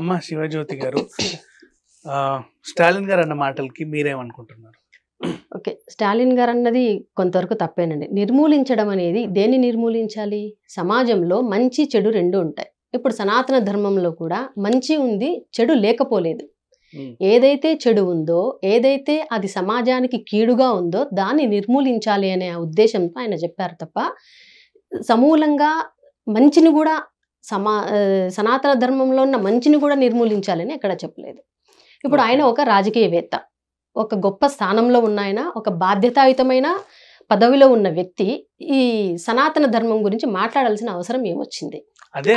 అమ్మ శివజ్యోతి గారు స్టాలిన్ గారు అన్న మాటలకి మీరేమనుకుంటున్నారు ఓకే స్టాలిన్ గారు అన్నది కొంతవరకు తప్పేనండి నిర్మూలించడం అనేది దేన్ని నిర్మూలించాలి సమాజంలో మంచి చెడు రెండు ఉంటాయి ఇప్పుడు సనాతన ధర్మంలో కూడా మంచి ఉంది చెడు లేకపోలేదు ఏదైతే చెడు ఉందో ఏదైతే అది సమాజానికి కీడుగా ఉందో దాన్ని నిర్మూలించాలి అనే ఉద్దేశంతో ఆయన చెప్పారు తప్ప సమూలంగా మంచిని కూడా సమా సనాతన ధర్మంలో ఉన్న మంచిని కూడా నిర్మూలించాలని ఎక్కడ చెప్పలేదు ఇప్పుడు ఆయన ఒక రాజకీయవేత్త ఒక గొప్ప స్థానంలో ఉన్న ఆయన ఒక బాధ్యతాయుతమైన పదవిలో ఉన్న వ్యక్తి ఈ సనాతన ధర్మం గురించి మాట్లాడాల్సిన అవసరం ఏమొచ్చింది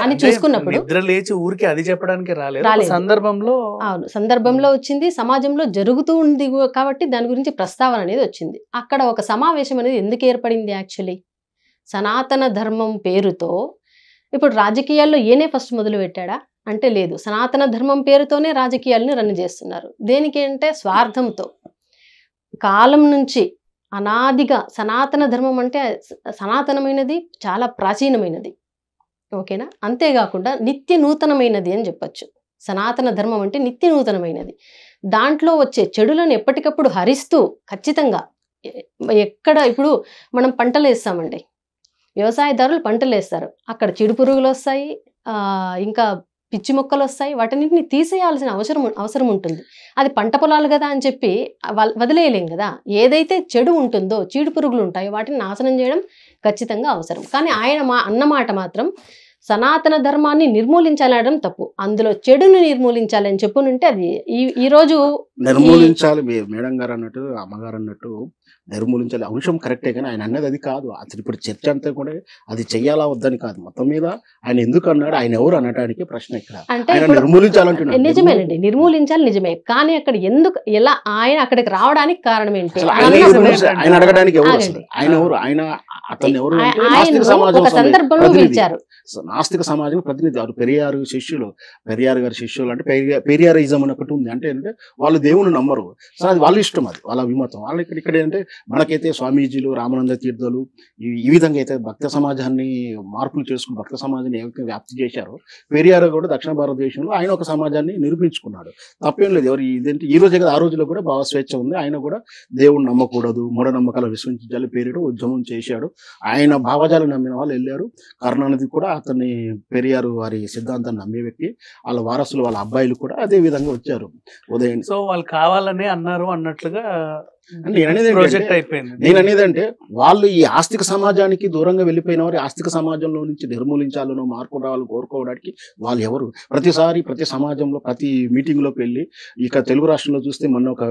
అని చూసుకున్నప్పుడు లేచి ఊరికి అది చెప్పడానికి రాలేదు సందర్భంలో అవును సందర్భంలో వచ్చింది సమాజంలో జరుగుతూ ఉంది కాబట్టి దాని గురించి ప్రస్తావన అనేది వచ్చింది అక్కడ ఒక సమావేశం అనేది ఎందుకు ఏర్పడింది యాక్చువల్లీ సనాతన ధర్మం పేరుతో ఇప్పుడు రాజకీయాల్లో ఏనే ఫస్ట్ మొదలు పెట్టాడా అంటే లేదు సనాతన ధర్మం పేరుతోనే రాజకీయాలని రన్ చేస్తున్నారు దేనికి అంటే స్వార్థంతో కాలం నుంచి అనాదిగా సనాతన ధర్మం అంటే సనాతనమైనది చాలా ప్రాచీనమైనది ఓకేనా అంతేకాకుండా నిత్య నూతనమైనది అని చెప్పచ్చు సనాతన ధర్మం అంటే నిత్య నూతనమైనది దాంట్లో వచ్చే చెడులను ఎప్పటికప్పుడు హరిస్తూ ఖచ్చితంగా ఎక్కడ ఇప్పుడు మనం పంటలు వేస్తామండి వ్యవసాయదారులు పంటలు వేస్తారు అక్కడ చెడు పురుగులు వస్తాయి ఇంకా పిచ్చి మొక్కలు వస్తాయి వాటిని తీసేయాల్సిన అవసరం అవసరం ఉంటుంది అది పంట పొలాలు కదా అని చెప్పి వదిలేయలేం కదా ఏదైతే చెడు ఉంటుందో చీడు పురుగులు ఉంటాయో వాటిని నాశనం చేయడం ఖచ్చితంగా అవసరం కానీ ఆయన మా అన్నమాట మాత్రం సనాతన ధర్మాన్ని నిర్మూలించాలనడం తప్పు అందులో చెడును నిర్మూలించాలని చెప్పునుంటే అది ఈ ఈరోజు నిర్మూలించాలి మేడం గారు అన్నట్టు అమ్మగారు అన్నట్టు నిర్మూలించాలి అంశం కరెక్టే కానీ ఆయన అన్నది అది కాదు అతను ఇప్పుడు చర్చ అంతా కూడా అది చెయ్యాలా వద్దని కాదు మొత్తం మీద ఆయన ఎందుకు అన్నాడు ఆయన ఎవరు అనడానికి ప్రశ్న ఇక్కడ ఆయన నిర్మూలించాలంటున్నాడు నిజమేనండి నిర్మూలించాలి నిజమే కానీ అక్కడ ఎందుకు ఎలా ఆయన అక్కడికి రావడానికి కారణం ఏంటి ఆయన అడగడానికి ఎవరు ఆయన ఎవరు ఆయన అతను ఎవరు నాస్తిక సందర్భంలో నాస్తిక సమాజం ప్రతినిధి వారు పెరియారు శిష్యులు పెరియారు గారి శిష్యులు అంటే పెరియారిజం అని ఒకటి ఉంది అంటే ఏంటంటే వాళ్ళు దేవుని నమ్మరు సో అది వాళ్ళ ఇష్టం అది వాళ్ళ విమతం వాళ్ళు ఇక్కడ ఇక్కడ ఏంటంటే మనకైతే స్వామీజీలు రామానంద తీర్థలు ఈ విధంగా అయితే భక్త సమాజాన్ని మార్పులు చేసుకుని భక్త సమాజాన్ని ఏ వ్యాప్తి చేశారో పెరియారు కూడా దక్షిణ భారతదేశంలో ఆయన ఒక సమాజాన్ని నిరూపించుకున్నాడు తప్పేం లేదు ఎవరు ఇదేంటి ఈ రోజే కదా ఆ రోజులో కూడా స్వేచ్ఛ ఉంది ఆయన కూడా దేవుణ్ణి నమ్మకూడదు మూఢనమ్మకాలు విశ్వసించాలి పేరుడు ఉద్యమం చేశాడు ఆయన భావజాలు నమ్మిన వాళ్ళు వెళ్ళారు కరుణానిధి కూడా అతని పెరియారు వారి సిద్ధాంతాన్ని నమ్మే వ్యక్తి వాళ్ళ వారసులు వాళ్ళ అబ్బాయిలు కూడా అదే విధంగా వచ్చారు ఉదయం సో వాళ్ళు కావాలనే అన్నారు అన్నట్లుగా ప్రాజెక్ట్ అయిపోయింది నేను అనేది అంటే వాళ్ళు ఈ ఆస్తిక సమాజానికి దూరంగా వెళ్ళిపోయిన వారు ఆస్తిక సమాజంలో నుంచి నిర్మూలించాలనో మార్పు రావాలని కోరుకోవడానికి వాళ్ళు ఎవరు ప్రతిసారి ప్రతి సమాజంలో ప్రతి మీటింగ్ లోకి వెళ్ళి ఇక తెలుగు రాష్ట్రంలో చూస్తే మొన్న ఒక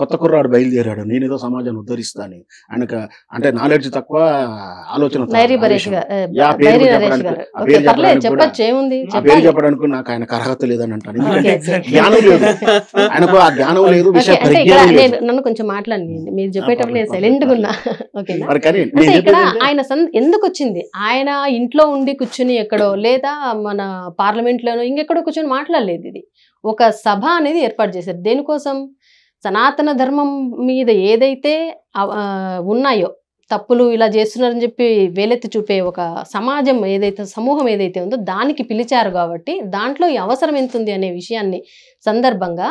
కొత్త కుర్రాడు బయలుదేరాడు నేనేదో సమాజాన్ని ఉద్ధరిస్తాను ఆయన అంటే నాలెడ్జ్ తక్కువ ఆలోచన పేరు చెప్పడానికి నాకు ఆయన అర్హత లేదని అంటాను ఎందుకంటే జ్ఞానం లేదు ఆయనకు ఆ జ్ఞానం లేదు విషయం కొంచెం మాట్లాడండి మీరు చెప్పేటప్పుడు నేను సైలెంట్ గా ఉన్నా ఓకే అంటే ఇక్కడ ఆయన ఎందుకు వచ్చింది ఆయన ఇంట్లో ఉండి కూర్చుని ఎక్కడో లేదా మన పార్లమెంట్ లోనో ఇంకెక్కడో కూర్చొని మాట్లాడలేదు ఇది ఒక సభ అనేది ఏర్పాటు చేశారు దేనికోసం సనాతన ధర్మం మీద ఏదైతే ఉన్నాయో తప్పులు ఇలా చేస్తున్నారని చెప్పి వేలెత్తి చూపే ఒక సమాజం ఏదైతే సమూహం ఏదైతే ఉందో దానికి పిలిచారు కాబట్టి దాంట్లో అవసరం ఎంతుంది అనే విషయాన్ని సందర్భంగా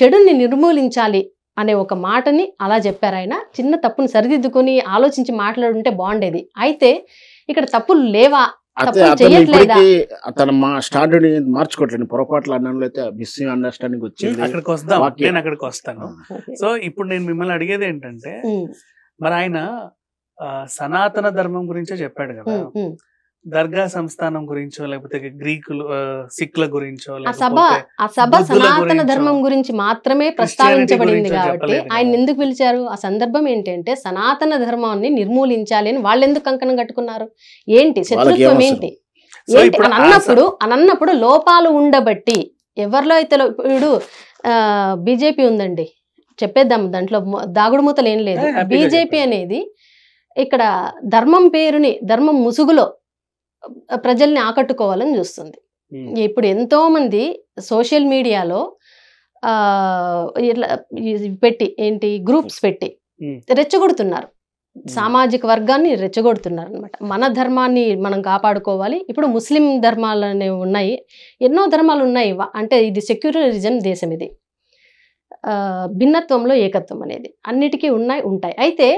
చెడుని నిర్మూలించాలి అనే ఒక మాటని అలా చెప్పారు ఆయన చిన్న తప్పును సరిదిద్దుకొని ఆలోచించి మాట్లాడుంటే బాగుండేది అయితే ఇక్కడ తప్పులు లేవా అతను మా స్టాండర్డ్ మార్చుకోవట్లేదు పొరపాట్లు అన్నంలో అయితే మిస్ అండర్స్టాండింగ్ వచ్చింది అక్కడికి వస్తాను నేను అక్కడికి వస్తాను సో ఇప్పుడు నేను మిమ్మల్ని అడిగేది ఏంటంటే మరి ఆయన సనాతన ధర్మం గురించే చెప్పాడు కదా దర్గా సంస్థానం గురించో లేకపోతే గ్రీకులు సిక్ల గురించో ఆ సభ ఆ సభ సనాతన ధర్మం గురించి మాత్రమే ప్రస్తావించబడింది కాబట్టి ఆయన ఎందుకు పిలిచారు ఆ సందర్భం ఏంటంటే సనాతన ధర్మాన్ని నిర్మూలించాలి అని వాళ్ళు ఎందుకు కంకణం కట్టుకున్నారు ఏంటి శత్రుత్వం ఏంటి ఏంటి అని అన్నప్పుడు అని అన్నప్పుడు లోపాలు ఉండబట్టి ఎవరిలో అయితే ఇప్పుడు బీజేపీ ఉందండి చెప్పేద్దాం దాంట్లో దాగుడు మూతలు ఏం లేదు బీజేపీ అనేది ఇక్కడ ధర్మం పేరుని ధర్మం ముసుగులో ప్రజల్ని ఆకట్టుకోవాలని చూస్తుంది ఇప్పుడు ఎంతో మంది సోషల్ మీడియాలో ఇట్లా పెట్టి ఏంటి గ్రూప్స్ పెట్టి రెచ్చగొడుతున్నారు సామాజిక వర్గాన్ని రెచ్చగొడుతున్నారు అనమాట మన ధర్మాన్ని మనం కాపాడుకోవాలి ఇప్పుడు ముస్లిం ధర్మాలు అనేవి ఉన్నాయి ఎన్నో ధర్మాలు ఉన్నాయి అంటే ఇది సెక్యులరిజం దేశం ఇది భిన్నత్వంలో ఏకత్వం అనేది అన్నిటికీ ఉన్నాయి ఉంటాయి అయితే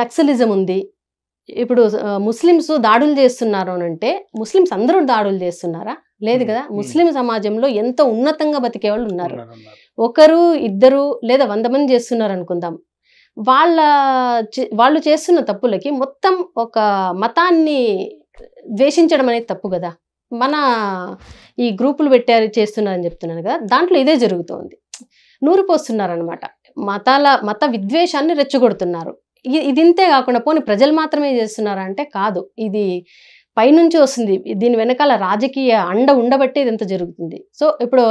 నక్సలిజం ఉంది ఇప్పుడు ముస్లిమ్స్ దాడులు చేస్తున్నారు అని అంటే ముస్లిమ్స్ అందరూ దాడులు చేస్తున్నారా లేదు కదా ముస్లిం సమాజంలో ఎంతో ఉన్నతంగా బతికే వాళ్ళు ఉన్నారు ఒకరు ఇద్దరు లేదా వంద మంది చేస్తున్నారు అనుకుందాం వాళ్ళ వాళ్ళు చేస్తున్న తప్పులకి మొత్తం ఒక మతాన్ని ద్వేషించడం అనేది తప్పు కదా మన ఈ గ్రూపులు పెట్టారు చేస్తున్నారని చెప్తున్నాను కదా దాంట్లో ఇదే జరుగుతోంది నూరు పోస్తున్నారనమాట మతాల మత విద్వేషాన్ని రెచ్చగొడుతున్నారు ఇది ఇంతే కాకుండా పోనీ ప్రజలు మాత్రమే చేస్తున్నారా అంటే కాదు ఇది పైనుంచి వస్తుంది దీని వెనకాల రాజకీయ అండ ఉండబట్టే ఇదంతా జరుగుతుంది సో ఇప్పుడు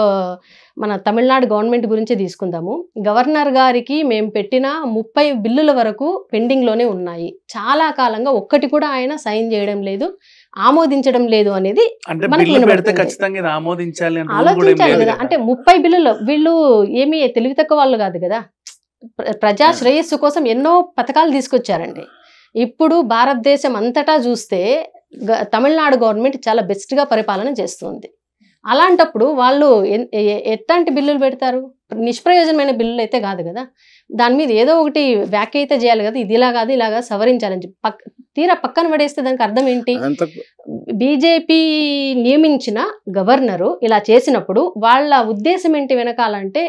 మన తమిళనాడు గవర్నమెంట్ గురించి తీసుకుందాము గవర్నర్ గారికి మేము పెట్టిన ముప్పై బిల్లుల వరకు పెండింగ్లోనే ఉన్నాయి చాలా కాలంగా ఒక్కటి కూడా ఆయన సైన్ చేయడం లేదు ఆమోదించడం లేదు అనేది ఆలోచించాలి అంటే ముప్పై బిల్లులు వీళ్ళు ఏమి తెలివి తక్కువ వాళ్ళు కాదు కదా ప్రజా శ్రేయస్సు కోసం ఎన్నో పథకాలు తీసుకొచ్చారండి ఇప్పుడు భారతదేశం అంతటా చూస్తే తమిళనాడు గవర్నమెంట్ చాలా బెస్ట్గా పరిపాలన చేస్తుంది అలాంటప్పుడు వాళ్ళు ఎట్లాంటి బిల్లులు పెడతారు నిష్ప్రయోజనమైన బిల్లులు అయితే కాదు కదా దాని మీద ఏదో ఒకటి వ్యాఖ్య అయితే చేయాలి కదా ఇది ఇలా కాదు ఇలాగా సవరించాలని చెప్పి తీరా పక్కన పడేస్తే దానికి అర్థం ఏంటి బీజేపీ నియమించిన గవర్నరు ఇలా చేసినప్పుడు వాళ్ళ ఉద్దేశం ఏంటి వెనకాలంటే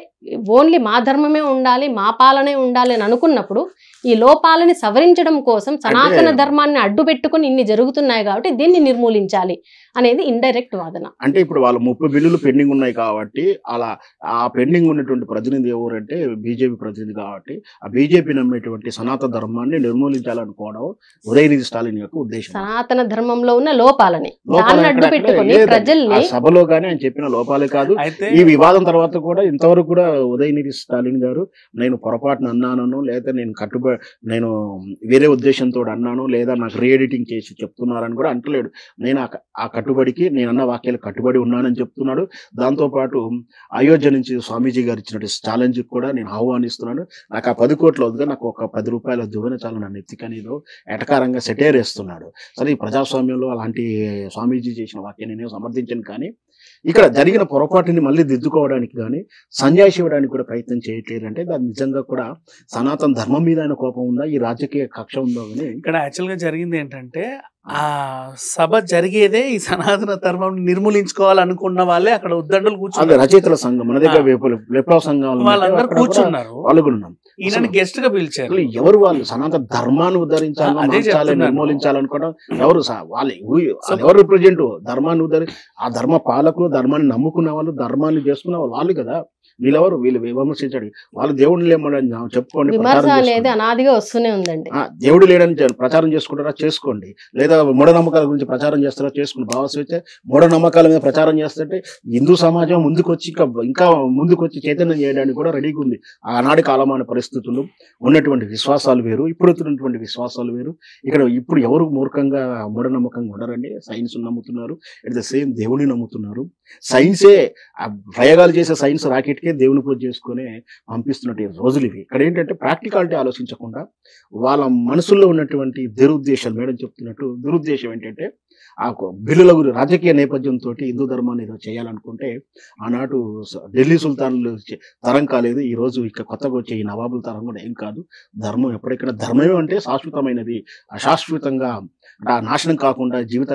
ఓన్లీ మా ధర్మమే ఉండాలి మా పాలనే ఉండాలి అని అనుకున్నప్పుడు ఈ లోపాలని సవరించడం కోసం సనాతన ధర్మాన్ని అడ్డు పెట్టుకుని ఇన్ని జరుగుతున్నాయి కాబట్టి దీన్ని నిర్మూలించాలి అనేది ఇండైరెక్ట్ వాదన అంటే ఇప్పుడు వాళ్ళు ముప్పై బిల్లులు పెండింగ్ ఉన్నాయి కాబట్టి అలా ఆ పెండింగ్ ఉన్నటువంటి ప్రతినిధి ఎవరంటే బీజేపీ ప్రతినిధి కాబట్టి ఆ బీజేపీ నమ్మేటువంటి సనాతన ధర్మాన్ని నిర్మూలించాలనుకోవడం ఉదయం ఇది స్టాలిన్ యొక్క ఉద్దేశం సనాతన ధర్మంలో ఉన్న లోపాలని ప్రజల్ని సభలో కానీ ఆయన చెప్పిన లోపాలే కాదు ఈ వివాదం తర్వాత కూడా ఇంతవరకు కూడా ఉదయనిధి స్టాలిన్ గారు నేను పొరపాటును అన్నాను లేదా నేను కట్టుబ నేను వేరే ఉద్దేశంతో అన్నాను లేదా నాకు రీఎడిటింగ్ చేసి చెప్తున్నారని కూడా అంటలేడు నేను ఆ కట్టుబడికి నేను అన్న వాక్యాలు కట్టుబడి ఉన్నానని చెప్తున్నాడు దాంతోపాటు అయోధ్య నుంచి స్వామీజీ గారు ఇచ్చినటువంటి ఛాలెంజ్ కూడా నేను ఆహ్వానిస్తున్నాను నాకు ఆ పది కోట్లు వద్దుగా నాకు ఒక పది రూపాయల దువ్వన చాలు నన్ను ఎత్తికనేదో ఎటకారంగా సెటైర్ వేస్తున్నాడు సరే ఈ ప్రజాస్వామ్యంలో అలాంటి స్వామీజీ చేసిన వాక్యాన్ని నేను సమర్థించాను కానీ ఇక్కడ జరిగిన పొరపాటుని మళ్ళీ దిద్దుకోవడానికి కానీ సంజాయి ఇవ్వడానికి కూడా ప్రయత్నం చేయట్లేదు అంటే దాని నిజంగా కూడా సనాతన ధర్మం మీద ఆయన కోపం ఉందా ఈ రాజకీయ కక్ష ఉందా అని ఇక్కడ యాక్చువల్గా జరిగింది ఏంటంటే ఆ సభ జరిగేదే ఈ సనాతన ధర్మం నిర్మూలించుకోవాలనుకున్న వాళ్ళే అక్కడ ఉద్దండలు కూర్చున్నారు రచయితల సంఘం మన దగ్గర విప్లవ సంఘం వాళ్ళందరూ కూర్చున్నారు పాల్గొన్నాం ఈయన గెస్ట్ గా పిలిచారు ఎవరు వాళ్ళు సనాతన ధర్మాన్ని ఉద్ధరించాలి నిర్మూలించాలనుకోవడం ఎవరు వాళ్ళు ఎవరు రిప్రజెంట్ ధర్మాన్ని ఉద్ధరి ఆ ధర్మ పాలకులు ధర్మాన్ని నమ్ముకున్న వాళ్ళు ధర్మాన్ని చేసుకున్న వాళ్ళు కదా వీళ్ళెవరు వీళ్ళు విమర్శించండి వాళ్ళు దేవుడు లేమని చెప్పుకోండి అనాదిగా వస్తూనే ఉందండి దేవుడు లేడని ప్రచారం చేసుకుంటారా చేసుకోండి లేదా మూఢనమ్మకాల గురించి ప్రచారం చేస్తారా చేసుకోండి భావస్వేచ్ఛ మూఢనమ్మకాల మీద ప్రచారం చేస్తుంటే హిందూ సమాజం ముందుకొచ్చి ఇంకా ఇంకా ముందుకొచ్చి చైతన్యం చేయడానికి కూడా రెడీగా ఉంది ఆనాడు కాలమైన పరిస్థితులు ఉన్నటువంటి విశ్వాసాలు వేరు ఇప్పుడు ఉన్నటువంటి విశ్వాసాలు వేరు ఇక్కడ ఇప్పుడు ఎవరు మూర్ఖంగా మూఢనమ్మకంగా ఉండరండి సైన్స్ నమ్ముతున్నారు ఇట్ ద సేమ్ దేవుడిని నమ్ముతున్నారు సైన్సే ప్రయోగాలు చేసే సైన్స్ రాకెట్కే దేవుని పూజ చేసుకునే ఈ రోజులు ఇవి ఇక్కడ ఏంటంటే ప్రాక్టికాలిటీ ఆలోచించకుండా వాళ్ళ మనసుల్లో ఉన్నటువంటి దురుద్దేశాలు మేడం చెప్తున్నట్టు దురుద్దేశం ఏంటంటే ఆ బిల్లుల గురి రాజకీయ నేపథ్యంతో హిందూ ధర్మాన్ని ఏదో చేయాలనుకుంటే ఆనాడు ఢిల్లీ సుల్తాన్లు తరం కాలేదు ఈ రోజు ఇక కొత్తగా వచ్చే ఈ నవాబుల తరం కూడా ఏం కాదు ధర్మం ఎప్పటికైనా ధర్మమే అంటే శాశ్వతమైనది అశాశ్వతంగా అంటే ఆ నాశనం కాకుండా జీవిత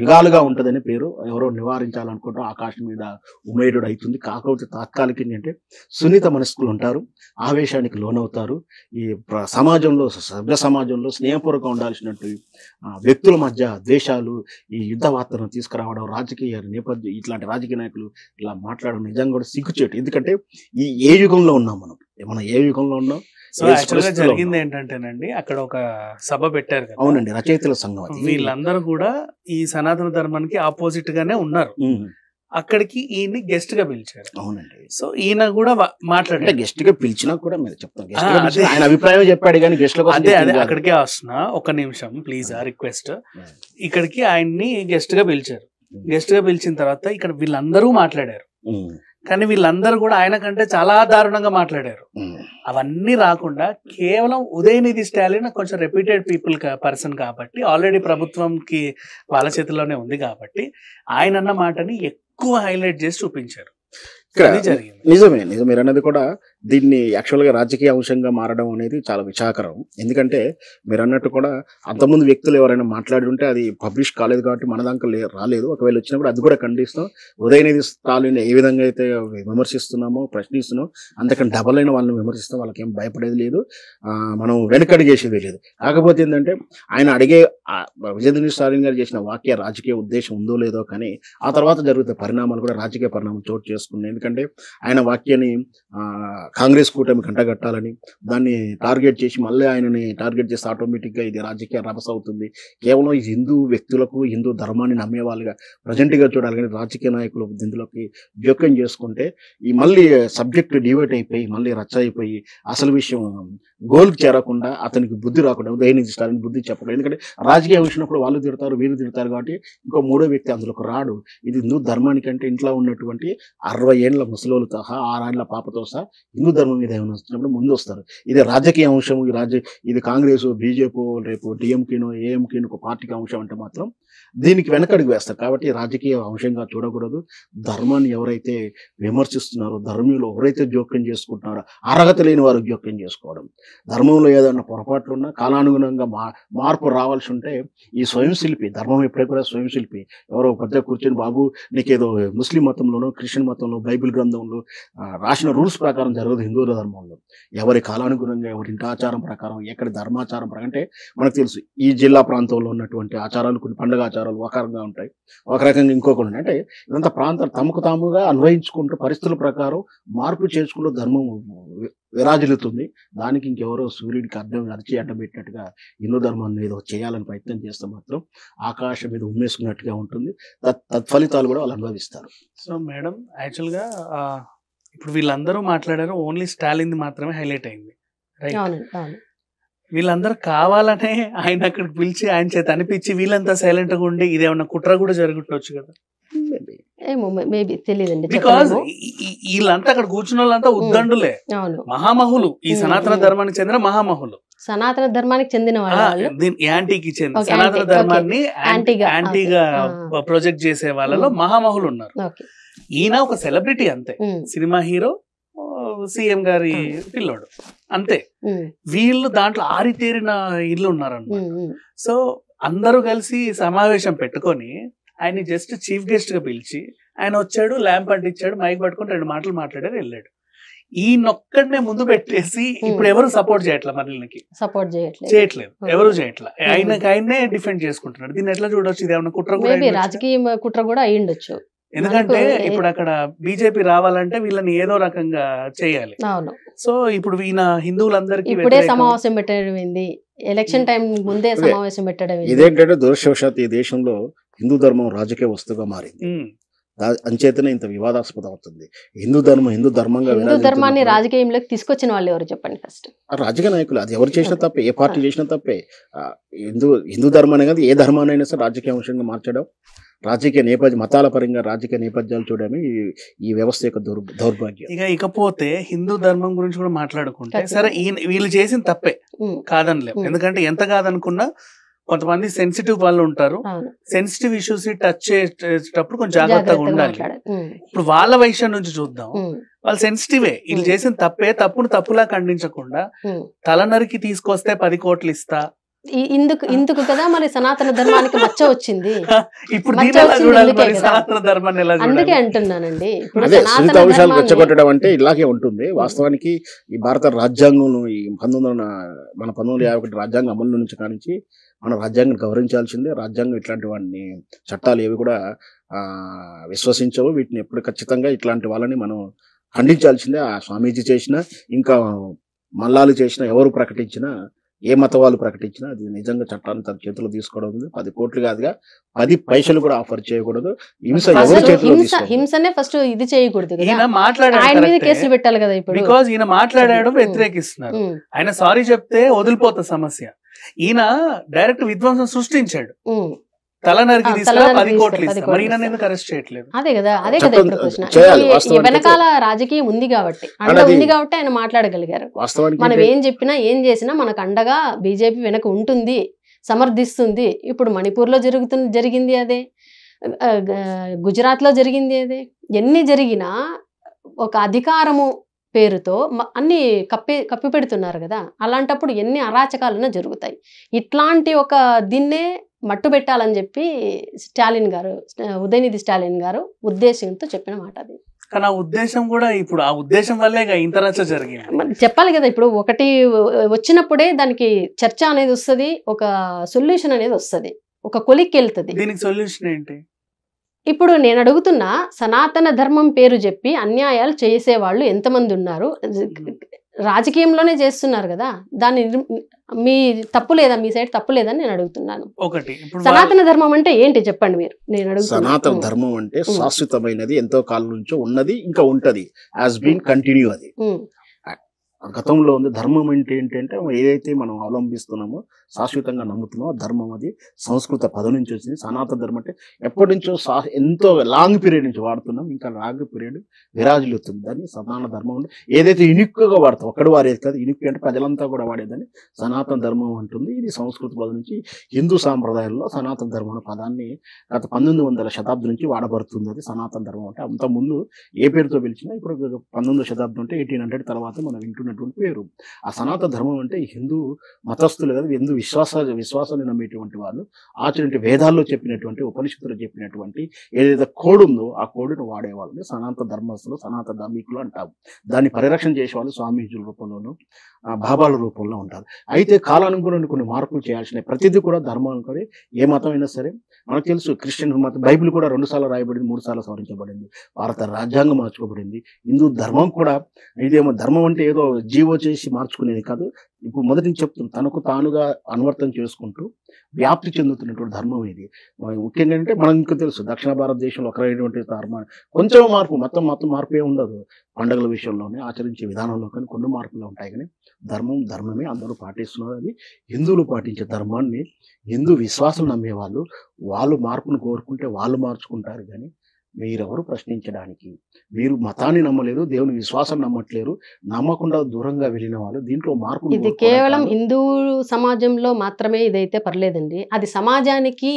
యుగాలుగా ఉంటుందని పేరు ఎవరో నివారించాలనుకుంటారు ఆకాశం మీద ఉమేయుడు అవుతుంది కాకపోతే తాత్కాలికంగా అంటే సున్నిత మనస్కులు ఉంటారు ఆవేశానికి లోనవుతారు ఈ సమాజంలో సభ్య సమాజంలో స్నేహపూర్వకంగా ఉండాల్సినట్టు వ్యక్తుల మధ్య ద్వేషాలు ఈ యుద్ధ వార్తను తీసుకురావడం రాజకీయ నేపథ్యం ఇట్లాంటి రాజకీయ నాయకులు ఇలా మాట్లాడడం నిజంగా కూడా సిగ్గుచేటు ఎందుకంటే ఈ ఏ యుగంలో ఉన్నాం మనం మనం ఏ యుగంలో ఉన్నాం సో యాక్చువల్గా జరిగింది ఏంటంటేనండి అక్కడ ఒక సభ పెట్టారు కదా అవునండి రచయితల సంఘం వీళ్ళందరూ కూడా ఈ సనాతన ధర్మానికి ఆపోజిట్ గానే ఉన్నారు అక్కడికి ఈయన్ని గెస్ట్ గా పిలిచారు అవునండి సో ఈయన కూడా మాట్లాడే గెస్ట్ గా పిలిచినా కూడా మీరు చెప్తాను ఆయన అభిప్రాయం చెప్పాడు కానీ గెస్ట్ అదే అదే అక్కడికే వస్తున్నా ఒక నిమిషం ప్లీజ్ ఆ రిక్వెస్ట్ ఇక్కడికి ఆయన్ని గెస్ట్ గా పిలిచారు గెస్ట్ గా పిలిచిన తర్వాత ఇక్కడ వీళ్ళందరూ మాట్లాడారు కానీ వీళ్ళందరూ కూడా ఆయన కంటే చాలా దారుణంగా మాట్లాడారు అవన్నీ రాకుండా కేవలం ఉదయనిధి స్టాలిన్ కొంచెం రెప్యూటెడ్ పీపుల్ పర్సన్ కాబట్టి ఆల్రెడీ ప్రభుత్వంకి వాళ్ళ చేతిలోనే ఉంది కాబట్టి ఆయన అన్న మాటని ఎక్కువ హైలైట్ చేసి చూపించారు నిజమే నిజమే మీరు అన్నది కూడా దీన్ని యాక్చువల్గా రాజకీయ అంశంగా మారడం అనేది చాలా విచాకరం ఎందుకంటే మీరు అన్నట్టు కూడా అంతకుముందు వ్యక్తులు ఎవరైనా మాట్లాడి ఉంటే అది పబ్లిష్ కాలేదు కాబట్టి మన దాకా రాలేదు ఒకవేళ వచ్చినప్పుడు అది కూడా ఖండిస్తాం ఉదయనిధి స్టాలిన్ ఏ విధంగా అయితే విమర్శిస్తున్నామో ప్రశ్నిస్తున్నాం అంతకంటే డబల్ అయిన వాళ్ళని విమర్శిస్తాం వాళ్ళకి ఏం భయపడేది లేదు మనం చేసేది లేదు కాకపోతే ఏంటంటే ఆయన అడిగే విజయనిధి స్టాలిన్ గారు చేసిన వాక్య రాజకీయ ఉద్దేశం ఉందో లేదో కానీ ఆ తర్వాత జరుగుతున్న పరిణామాలు కూడా రాజకీయ పరిణామం చోటు చేసుకున్నాయి ఎందుకంటే ఆయన వాక్యాన్ని కాంగ్రెస్ కూటమి కంటగట్టాలని దాన్ని టార్గెట్ చేసి మళ్ళీ ఆయనని టార్గెట్ చేస్తే ఆటోమేటిక్గా ఇది రాజకీయ రభస అవుతుంది కేవలం హిందూ వ్యక్తులకు హిందూ ధర్మాన్ని నమ్మేవాళ్ళుగా ప్రజెంట్గా చూడాలి కానీ రాజకీయ నాయకులు దీనిలోకి జోక్యం చేసుకుంటే ఈ మళ్ళీ సబ్జెక్ట్ డివైడ్ అయిపోయి మళ్ళీ రచ్చ అయిపోయి అసలు విషయం గోల్కి చేరకుండా అతనికి బుద్ధి రాకుండా ఉదయనిధిస్తారని బుద్ధి చెప్పడం ఎందుకంటే రాజకీయ వచ్చినప్పుడు వాళ్ళు తిడతారు వీరు తిడతారు కాబట్టి ఇంకో మూడో వ్యక్తి అందులోకి రాడు ఇది హిందూ ధర్మానికి అంటే ఇంట్లో ఉన్నటువంటి అరవై ఏండ్ల ముసలోలు సహా ఆరేళ్ల పాపతో సహా హిందూ ధర్మం మీద ఏమైనా వస్తున్నప్పుడు ముందు వస్తారు ఇది రాజకీయ అంశం ఈ రాజ ఇది కాంగ్రెస్ బీజేపీ రేపు డిఎంకేనో ఏఎంకేనో ఒక పార్టీకి అంశం అంటే మాత్రం దీనికి వెనకడుగు వేస్తారు కాబట్టి రాజకీయ అంశంగా చూడకూడదు ధర్మాన్ని ఎవరైతే విమర్శిస్తున్నారో ధర్మంలో ఎవరైతే జోక్యం చేసుకుంటున్నారో అర్హత లేని వారు జోక్యం చేసుకోవడం ధర్మంలో ఏదైనా పొరపాట్లున్నా కాలానుగుణంగా మా మార్పు రావాల్సి ఉంటే ఈ స్వయం శిల్పి ధర్మం ఎప్పుడే కూడా స్వయం శిల్పి ఎవరో పెద్ద కూర్చొని బాబు నీకేదో ముస్లిం మతంలోనో క్రిస్టియన్ మతంలో బైబిల్ గ్రంథంలో రాసిన రూల్స్ ప్రకారం జరగదు హిందువుల ధర్మంలో ఎవరి కాలానుగుణంగా ఎవరి ఇంటి ఆచారం ప్రకారం ఎక్కడ ధర్మాచారం ప్రకారం అంటే మనకు తెలుసు ఈ జిల్లా ప్రాంతంలో ఉన్నటువంటి ఆచారాలు కొన్ని పండుగ ఆచారాలు ఒక రకంగా ఉంటాయి ఒక రకంగా ఇంకొకటి అంటే ఇదంతా ప్రాంతాలు తమకు తాముగా అన్వయించుకుంటూ పరిస్థితుల ప్రకారం మార్పు చేసుకుంటూ ధర్మం విరాజిల్లుతుంది దానికి ఇంకెవరో సూర్యుడికి అర్థం అరిచి అడ్డబెట్టినట్టుగా హిందూ ధర్మాన్ని ఏదో చేయాలని ప్రయత్నం చేస్తే మాత్రం ఆకాశం మీద ఉమ్మేసుకున్నట్టుగా ఉంటుంది తత్ఫలితాలు కూడా వాళ్ళు అనుభవిస్తారు సో మేడం యాక్చువల్గా ఇప్పుడు వీళ్ళందరూ మాట్లాడారు ఓన్లీ స్టాలిన్ది మాత్రమే హైలైట్ అయింది రైట్ వీళ్ళందరూ కావాలనే ఆయన అక్కడికి పిలిచి ఆయన చేత అనిపించి వీళ్ళంతా సైలెంట్గా ఉండి ఇదేమన్నా కుట్ర కూడా జరుగుతుండొచ్చు కదా ఏమో మేబీ తెలియదండి వీళ్ళంతా అక్కడ కూర్చున్న వాళ్ళంతా ఉద్దండులే మహామహులు ఈ సనాతన ధర్మానికి చెందిన మహామహులు సనాతన ధర్మానికి చెందిన వాళ్ళు యాంటీకి చెందిన సనాతన ధర్మాన్ని యాంటీగా ప్రొజెక్ట్ చేసే వాళ్ళలో మహామహులు ఉన్నారు ఈయన ఒక సెలబ్రిటీ అంతే సినిమా హీరో సీఎం గారి పిల్లోడు అంతే వీళ్ళు దాంట్లో ఆరితేరిన ఇల్లు ఉన్నారన్నమాట సో అందరూ కలిసి సమావేశం పెట్టుకొని ఆయన జస్ట్ చీఫ్ గెస్ట్ గా పిలిచి ఆయన వచ్చాడు ల్యాంప్ అంటించాడు మైక్ పట్టుకుని రెండు మాటలు మాట్లాడారు వెళ్ళాడు నొక్కడనే ముందు పెట్టేసి hmm. ఇప్పుడు ఎవరు సపోర్ట్ చేయట్లే మనల్ని సపోర్ట్ చేయట్లేదు చేయట్లేదు hmm. ఎవరు చేయట్లే hmm. ఆయనకి ఆయనే డిఫెండ్ చేసుకుంటున్నాడు దీన్ని ఎట్లా చూడొచ్చు ఇది ఏమైనా కుట్ర కూడా రాజకీయ కుట్ర కూడా అయ్యిండొచ్చు ఎందుకంటే ఇప్పుడు అక్కడ బీజేపీ రావాలంటే వీళ్ళని ఏదో రకంగా చేయాలి సో ఇప్పుడు ఈయన హిందువులందరికీ ఇప్పుడే సమావేశం పెట్టడం ఎలక్షన్ టైం ముందే సమావేశం పెట్టడం ఇదేంటంటే దురదృష్టవశాత్ ఈ దేశంలో హిందూ ధర్మం రాజకీయ వస్తువుగా మారింది అంచేతనే ఇంత వివాదాస్పదం అవుతుంది హిందూ ధర్మం హిందూ ధర్మంగా హిందూ ధర్మాన్ని రాజకీయంలోకి తీసుకొచ్చిన వాళ్ళు ఎవరు చెప్పండి ఫస్ట్ రాజకీయ నాయకులు అది ఎవరు చేసినా తప్పే ఏ పార్టీ చేసినా తప్పే హిందూ హిందూ ధర్మాన్ని కాదు ఏ ధర్మాన్నైనా సరే రాజకీయ అంశంగా మార్చడం రాజకీయ నేపథ్యం మతాల పరంగా రాజకీయ నేపథ్యాలు చూడమే ఈ వ్యవస్థ యొక్క దౌర్ దౌర్భాగ్యం ఇక ఇకపోతే హిందూ ధర్మం గురించి కూడా మాట్లాడుకుంటే సరే వీళ్ళు చేసిన తప్పే కాదనలేము ఎందుకంటే ఎంత కాదనుకున్నా కొంతమంది సెన్సిటివ్ వాళ్ళు ఉంటారు సెన్సిటివ్ ఇష్యూస్ టచ్ చేసేటప్పుడు కొంచెం జాగ్రత్తగా ఉండాలి ఇప్పుడు వాళ్ళ వైశ్యం నుంచి చూద్దాం వాళ్ళు సెన్సిటివే వీళ్ళు చేసిన తప్పే తప్పును తప్పులా ఖండించకుండా తల నరికి తీసుకొస్తే పది కోట్లు ఇస్తా ఇందుకు ఇందుకు కదా మరి సనాతన ధర్మానికి మచ్చ వచ్చింది ఇప్పుడు అందుకే అంటున్నానండి అంశాలు రెచ్చగొట్టడం అంటే ఇలాగే ఉంటుంది వాస్తవానికి ఈ భారత రాజ్యాంగం ఈ పంతొమ్మిది మన పంతొమ్మిది యాభై ఒకటి రాజ్యాంగం అమలు నుంచి కానించి మన రాజ్యాంగం గౌరవించాల్సిందే రాజ్యాంగం ఇట్లాంటి వాడిని చట్టాలు ఏవి కూడా విశ్వసించవు వీటిని ఎప్పుడు ఖచ్చితంగా ఇట్లాంటి వాళ్ళని మనం ఖండించాల్సిందే ఆ స్వామీజీ చేసిన ఇంకా మల్లాలు చేసిన ఎవరు ప్రకటించినా ఏ మత వాళ్ళు ప్రకటించినా అది నిజంగా చట్టాన్ని తన చేతిలో తీసుకోవడం పది కోట్లు కాదుగా పది పైసలు కూడా ఆఫర్ చేయకూడదు హింస హింసనే ఫస్ట్ ఇది చేయకూడదు ఈయన కేసులు పెట్టాలి కదా ఇప్పుడు బికాజ్ ఈయన మాట్లాడడం వ్యతిరేకిస్తున్నారు ఆయన సారీ చెప్తే వదిలిపోతా సమస్య ఈయన డైరెక్ట్ విధ్వంసం సృష్టించాడు తల నరికి పది కోట్లు మరి ఎందుకు అరెస్ట్ చేయట్లేదు అదే కదా అదే కదా ప్రశ్న వెనకాల రాజకీయం ఉంది కాబట్టి అండ ఉంది కాబట్టి ఆయన మాట్లాడగలిగారు మనం ఏం చెప్పినా ఏం చేసినా మనకు అండగా బీజేపీ వెనక ఉంటుంది సమర్థిస్తుంది ఇప్పుడు మణిపూర్ లో జరుగుతున్న జరిగింది అదే గుజరాత్ లో జరిగింది అదే ఎన్ని జరిగినా ఒక అధికారము పేరుతో అన్ని కప్పి కప్పి పెడుతున్నారు కదా అలాంటప్పుడు ఎన్ని అరాచకాలైనా జరుగుతాయి ఇట్లాంటి ఒక దీన్నే మట్టు పెట్టాలని చెప్పి స్టాలిన్ గారు ఉదయనిధి స్టాలిన్ గారు ఉద్దేశంతో చెప్పిన మాట అది కానీ ఆ ఉద్దేశం కూడా ఇప్పుడు ఆ ఉద్దేశం వల్లే ఇంత రచ్చ జరిగింది చెప్పాలి కదా ఇప్పుడు ఒకటి వచ్చినప్పుడే దానికి చర్చ అనేది వస్తుంది ఒక సొల్యూషన్ అనేది వస్తుంది ఒక కొలిక్కి వెళ్తుంది దీనికి సొల్యూషన్ ఏంటి ఇప్పుడు నేను అడుగుతున్న సనాతన ధర్మం పేరు చెప్పి అన్యాయాలు చేసేవాళ్ళు ఎంతమంది ఉన్నారు రాజకీయంలోనే చేస్తున్నారు కదా దాని మీ తప్పు లేదా మీ సైడ్ తప్పు లేదని నేను అడుగుతున్నాను ఒకటి సనాతన ధర్మం అంటే ఏంటి చెప్పండి మీరు నేను అడుగు సనాతన ధర్మం అంటే శాశ్వతమైనది ఎంతో కాలం నుంచో ఉన్నది ఇంకా ఉంటది యాజ్ బీన్ కంటిన్యూ అది గతంలో ఉంది ధర్మం అంటే ఏంటంటే ఏదైతే మనం అవలంబిస్తున్నామో శాశ్వతంగా నమ్ముతున్నాం ధర్మం అది సంస్కృత పదం నుంచి వచ్చింది సనాతన ధర్మం అంటే ఎప్పటి నుంచో సా ఎంతో లాంగ్ పీరియడ్ నుంచి వాడుతున్నాం ఇంకా లాంగ్ పీరియడ్ విరాజులుతుంది దాన్ని సనాతన ధర్మం ఏదైతే ఇనుక్కుగా వాడతాం ఒక్కడు వారేది కాదు ఇనుక్కు అంటే ప్రజలంతా కూడా వాడేదని సనాతన ధర్మం అంటుంది ఇది సంస్కృత పదం నుంచి హిందూ సాంప్రదాయంలో సనాతన ధర్మం అనే పదాన్ని గత పంతొమ్మిది వందల శతాబ్దం నుంచి వాడబడుతుంది అది సనాతన ధర్మం అంటే అంత ముందు ఏ పేరుతో పిలిచినా ఇప్పుడు పంతొమ్మిదవ శతాబ్దం అంటే ఎయిటీన్ హండ్రెడ్ తర్వాత మనం వింటున్నటువంటి పేరు ఆ సనాతన ధర్మం అంటే హిందూ మతస్థులు కదా హిందూ విశ్వాస విశ్వాసాన్ని నమ్మేటువంటి వాళ్ళు ఆచరించే వేదాల్లో చెప్పినటువంటి ఉపనిషత్తులు చెప్పినటువంటి ఏదైతే కోడు ఉందో ఆ కోడును వాడేవాళ్ళని సనాతన ధర్మస్థులు సనాత ధార్మికులు అంటాము దాన్ని పరిరక్షణ చేసేవాళ్ళు స్వామీజుల రూపంలోనూ బాబాల రూపంలో ఉంటారు అయితే కాలానుగుణంగా కొన్ని మార్పులు చేయాల్సిన ప్రతిదీ కూడా ధర్మం కూడా ఏ మతం అయినా సరే మనకు తెలుసు క్రిస్టియన్ మతం బైబిల్ కూడా రెండు సార్లు రాయబడింది మూడు సార్లు సవరించబడింది భారత రాజ్యాంగం మార్చుకోబడింది హిందూ ధర్మం కూడా ఇదేమో ధర్మం అంటే ఏదో జీవో చేసి మార్చుకునేది కాదు ఇప్పుడు మొదటి చెప్తున్నాం తనకు తానుగా అనువర్తనం చేసుకుంటూ వ్యాప్తి చెందుతున్నటువంటి ధర్మం ఇది ముఖ్యంగా అంటే మనం ఇంకా తెలుసు దక్షిణ భారతదేశంలో ఒకరైనటువంటి ధర్మ కొంచెం మార్పు మొత్తం మొత్తం మార్పే ఉండదు పండుగల విషయంలోనే ఆచరించే విధానంలో కానీ కొన్ని మార్పులు ఉంటాయి కానీ ధర్మం ధర్మమే అందరూ పాటిస్తున్నారు అది హిందువులు పాటించే ధర్మాన్ని హిందూ విశ్వాసం నమ్మేవాళ్ళు వాళ్ళు మార్పును కోరుకుంటే వాళ్ళు మార్చుకుంటారు కానీ మీరెవరు ప్రశ్నించడానికి మీరు మతాన్ని నమ్మలేరు దేవుని విశ్వాసం నమ్మట్లేరు నమ్మకుండా దూరంగా వెళ్ళిన వాళ్ళు దీంట్లో మార్పు ఇది కేవలం హిందూ సమాజంలో మాత్రమే ఇదైతే పర్లేదండి అది సమాజానికి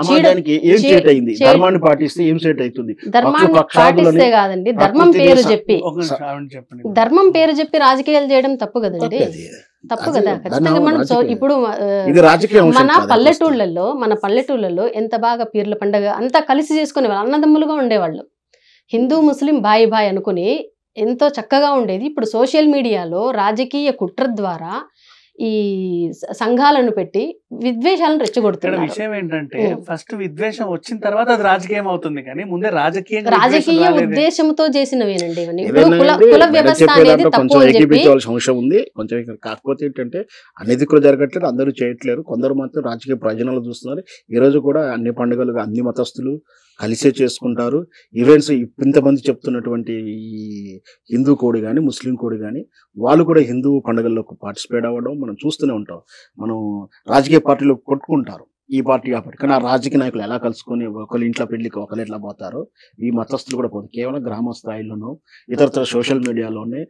సమాజానికి ఏం సెట్ అయింది ధర్మాన్ని పాటిస్తే ఏం సెట్ అవుతుంది ధర్మాన్ని పాటిస్తే కాదండి ధర్మం పేరు చెప్పి ధర్మం పేరు చెప్పి రాజకీయాలు చేయడం తప్పు కదండి తప్పు కదా ఖచ్చితంగా మనం ఇప్పుడు మన పల్లెటూళ్ళల్లో మన పల్లెటూళ్ళల్లో ఎంత బాగా పీర్ల పండగ అంతా కలిసి వాళ్ళు అన్నదమ్ములుగా ఉండేవాళ్ళు హిందూ ముస్లిం బాయ్ బాయ్ అనుకుని ఎంతో చక్కగా ఉండేది ఇప్పుడు సోషల్ మీడియాలో రాజకీయ కుట్ర ద్వారా ఈ సంఘాలను పెట్టి విద్వేషాలను రెచ్చగొడుతున్నారు విషయం ఏంటంటే ఫస్ట్ విద్వేషం వచ్చిన తర్వాత అది రాజకీయం అవుతుంది కానీ ముందే రాజకీయ రాజకీయ ఉద్దేశంతో చేసినవేనండి కుల వ్యవస్థ అనేది అంశం ఉంది కొంచెం ఇక్కడ కాకపోతే ఏంటంటే అన్ని జరగట్లేదు అందరూ చేయట్లేరు కొందరు మాత్రం రాజకీయ ప్రయోజనాలు చూస్తున్నారు ఈ రోజు కూడా అన్ని పండుగలు అన్ని మతస్థులు కలిసే చేసుకుంటారు ఈవెంట్స్ ఇంతమంది చెప్తున్నటువంటి ఈ హిందూ కోడి కానీ ముస్లిం కోడి కానీ వాళ్ళు కూడా హిందూ పండుగల్లో పార్టిసిపేట్ అవ్వడం మనం చూస్తూనే ఉంటాం మనం రాజకీయ పార్టీలు కొట్టుకుంటారు ఈ పార్టీ ఆ పార్టీ కానీ ఆ రాజకీయ నాయకులు ఎలా కలుసుకొని ఒకరి ఇంట్లో పెళ్లికి ఒకరు ఎట్లా పోతారు ఈ మతస్థులు కూడా పోతారు కేవలం గ్రామ స్థాయిలోనూ ఇతరతర సోషల్ మీడియాలోనే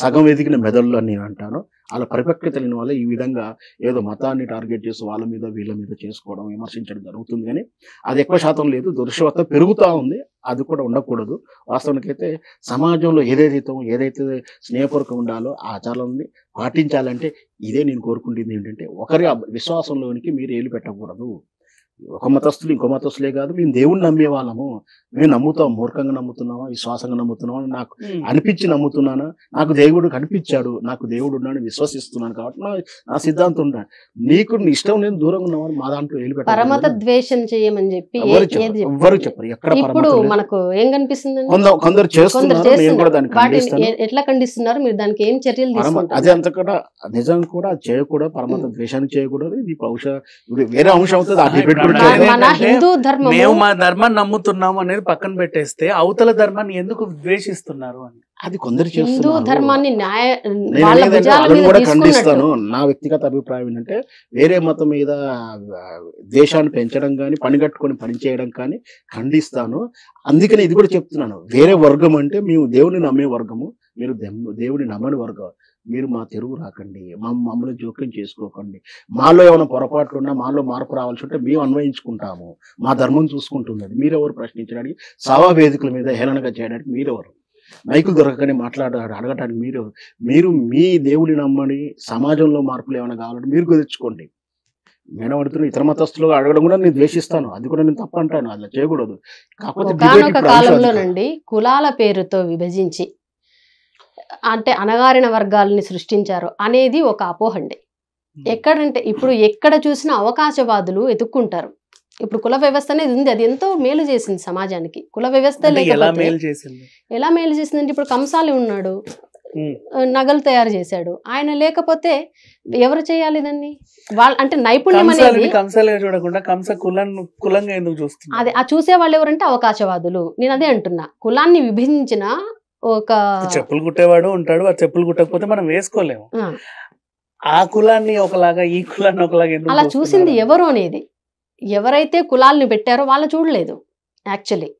సగం ఎదిగిన మెదళ్ళు అని నేను అంటాను వాళ్ళ పరిపక్వత లేని వల్ల ఈ విధంగా ఏదో మతాన్ని టార్గెట్ చేసి వాళ్ళ మీద వీళ్ళ మీద చేసుకోవడం విమర్శించడం జరుగుతుంది కానీ అది ఎక్కువ శాతం లేదు దుర్శవత పెరుగుతూ ఉంది అది కూడా ఉండకూడదు వాస్తవానికైతే సమాజంలో ఏదైతే ఏదైతే స్నేహపూర్వకం ఉండాలో ఆచారాలని పాటించాలంటే ఇదే నేను కోరుకుంటుంది ఏంటంటే ఒకరి విశ్వాసంలోనికి మీరు ఏలు పెట్టకూడదు ఒక మతస్థులు ఇంకో మతస్థులే కాదు మేము దేవుణ్ణి నమ్మే వాళ్ళము మేము నమ్ముతాం మూర్ఖంగా నమ్ముతున్నామా విశ్వాసంగా నమ్ముతున్నామా నాకు అనిపించి నమ్ముతున్నానా నాకు దేవుడు కనిపించాడు నాకు దేవుడు ఉన్నాడు విశ్వసిస్తున్నాను కాబట్టి నా సిద్ధాంతం ఉన్నాడు నీకు ఇష్టం నేను దూరంగా ఉన్నవాడు మా దాంట్లో వెళ్ళి పరమత చేయమని చెప్పి ఎవరు చెప్పరు ఎక్కడ మనకు ఏం కనిపిస్తుంది కొందరు చేస్తున్నారు ఎట్లా ఖండిస్తున్నారు మీరు దానికి ఏం చర్యలు అదే అదే కూడా నిజం కూడా చేయకూడదు పరమత ద్వేషాన్ని చేయకూడదు ఇది బహుశా వేరే అంశం అవుతుంది మేము మా ధర్మాన్ని నమ్ముతున్నాము అనేది పక్కన పెట్టేస్తే అవతల ధర్మాన్ని ఎందుకు ద్వేషిస్తున్నారు అని అది కొందరు హిందూ ధర్మాన్ని కూడా ఖండిస్తాను నా వ్యక్తిగత అభిప్రాయం ఏంటంటే వేరే మతం మీద దేశాన్ని పెంచడం కానీ పని పనిచేయడం కానీ ఖండిస్తాను అందుకని ఇది కూడా చెప్తున్నాను వేరే వర్గం అంటే మేము దేవుని నమ్మే వర్గము మీరు దేవుని నమ్మని వర్గం మీరు మా తెరువు రాకండి మా మమ్మల్ని జోక్యం చేసుకోకండి మాలో ఏమైనా పొరపాట్లు ఉన్నా మాలో మార్పు రావాల్సి ఉంటే మేము అన్వయించుకుంటాము మా ధర్మం చూసుకుంటున్నది మీరెవరు ప్రశ్నించడానికి సభా వేదికల మీద హేళనగా చేయడానికి మీరెవరు మైకు దొరకని మాట్లాడ అడగటానికి మీరు మీరు మీ దేవుడిని నమ్మని సమాజంలో మార్పులు ఏమైనా కావాలంటే మీరు కుదుర్చుకోండి నేను అడుగుతున్న ఇతర మతస్థులు అడగడం కూడా నేను ద్వేషిస్తాను అది కూడా నేను తప్ప అంటాను అలా చేయకూడదు కాకపోతే నుండి కులాల పేరుతో విభజించి అంటే అణగారిన వర్గాలని సృష్టించారు అనేది ఒక అపోహండే ఎక్కడంటే ఇప్పుడు ఎక్కడ చూసిన అవకాశవాదులు ఎదుక్కుంటారు ఇప్పుడు కుల వ్యవస్థ అనేది ఉంది అది ఎంతో మేలు చేసింది సమాజానికి కుల వ్యవస్థ ఎలా మేలు చేసింది అంటే ఇప్పుడు కంసాలి ఉన్నాడు నగలు తయారు చేశాడు ఆయన లేకపోతే ఎవరు చేయాలి దాన్ని వాళ్ళ అంటే నైపుణ్యం అనేది అదే ఆ చూసే వాళ్ళు ఎవరంటే అవకాశవాదులు నేను అదే అంటున్నా కులాన్ని విభజించిన ఒక చెప్పులు కుట్టేవాడు ఉంటాడు ఆ చెప్పులు కుట్టకపోతే మనం వేసుకోలేము ఆ కులాన్ని ఒకలాగా ఈ కులాన్ని ఒకలాగా అలా చూసింది ఎవరు అనేది ఎవరైతే కులాలను పెట్టారో వాళ్ళు చూడలేదు యాక్చువల్లీ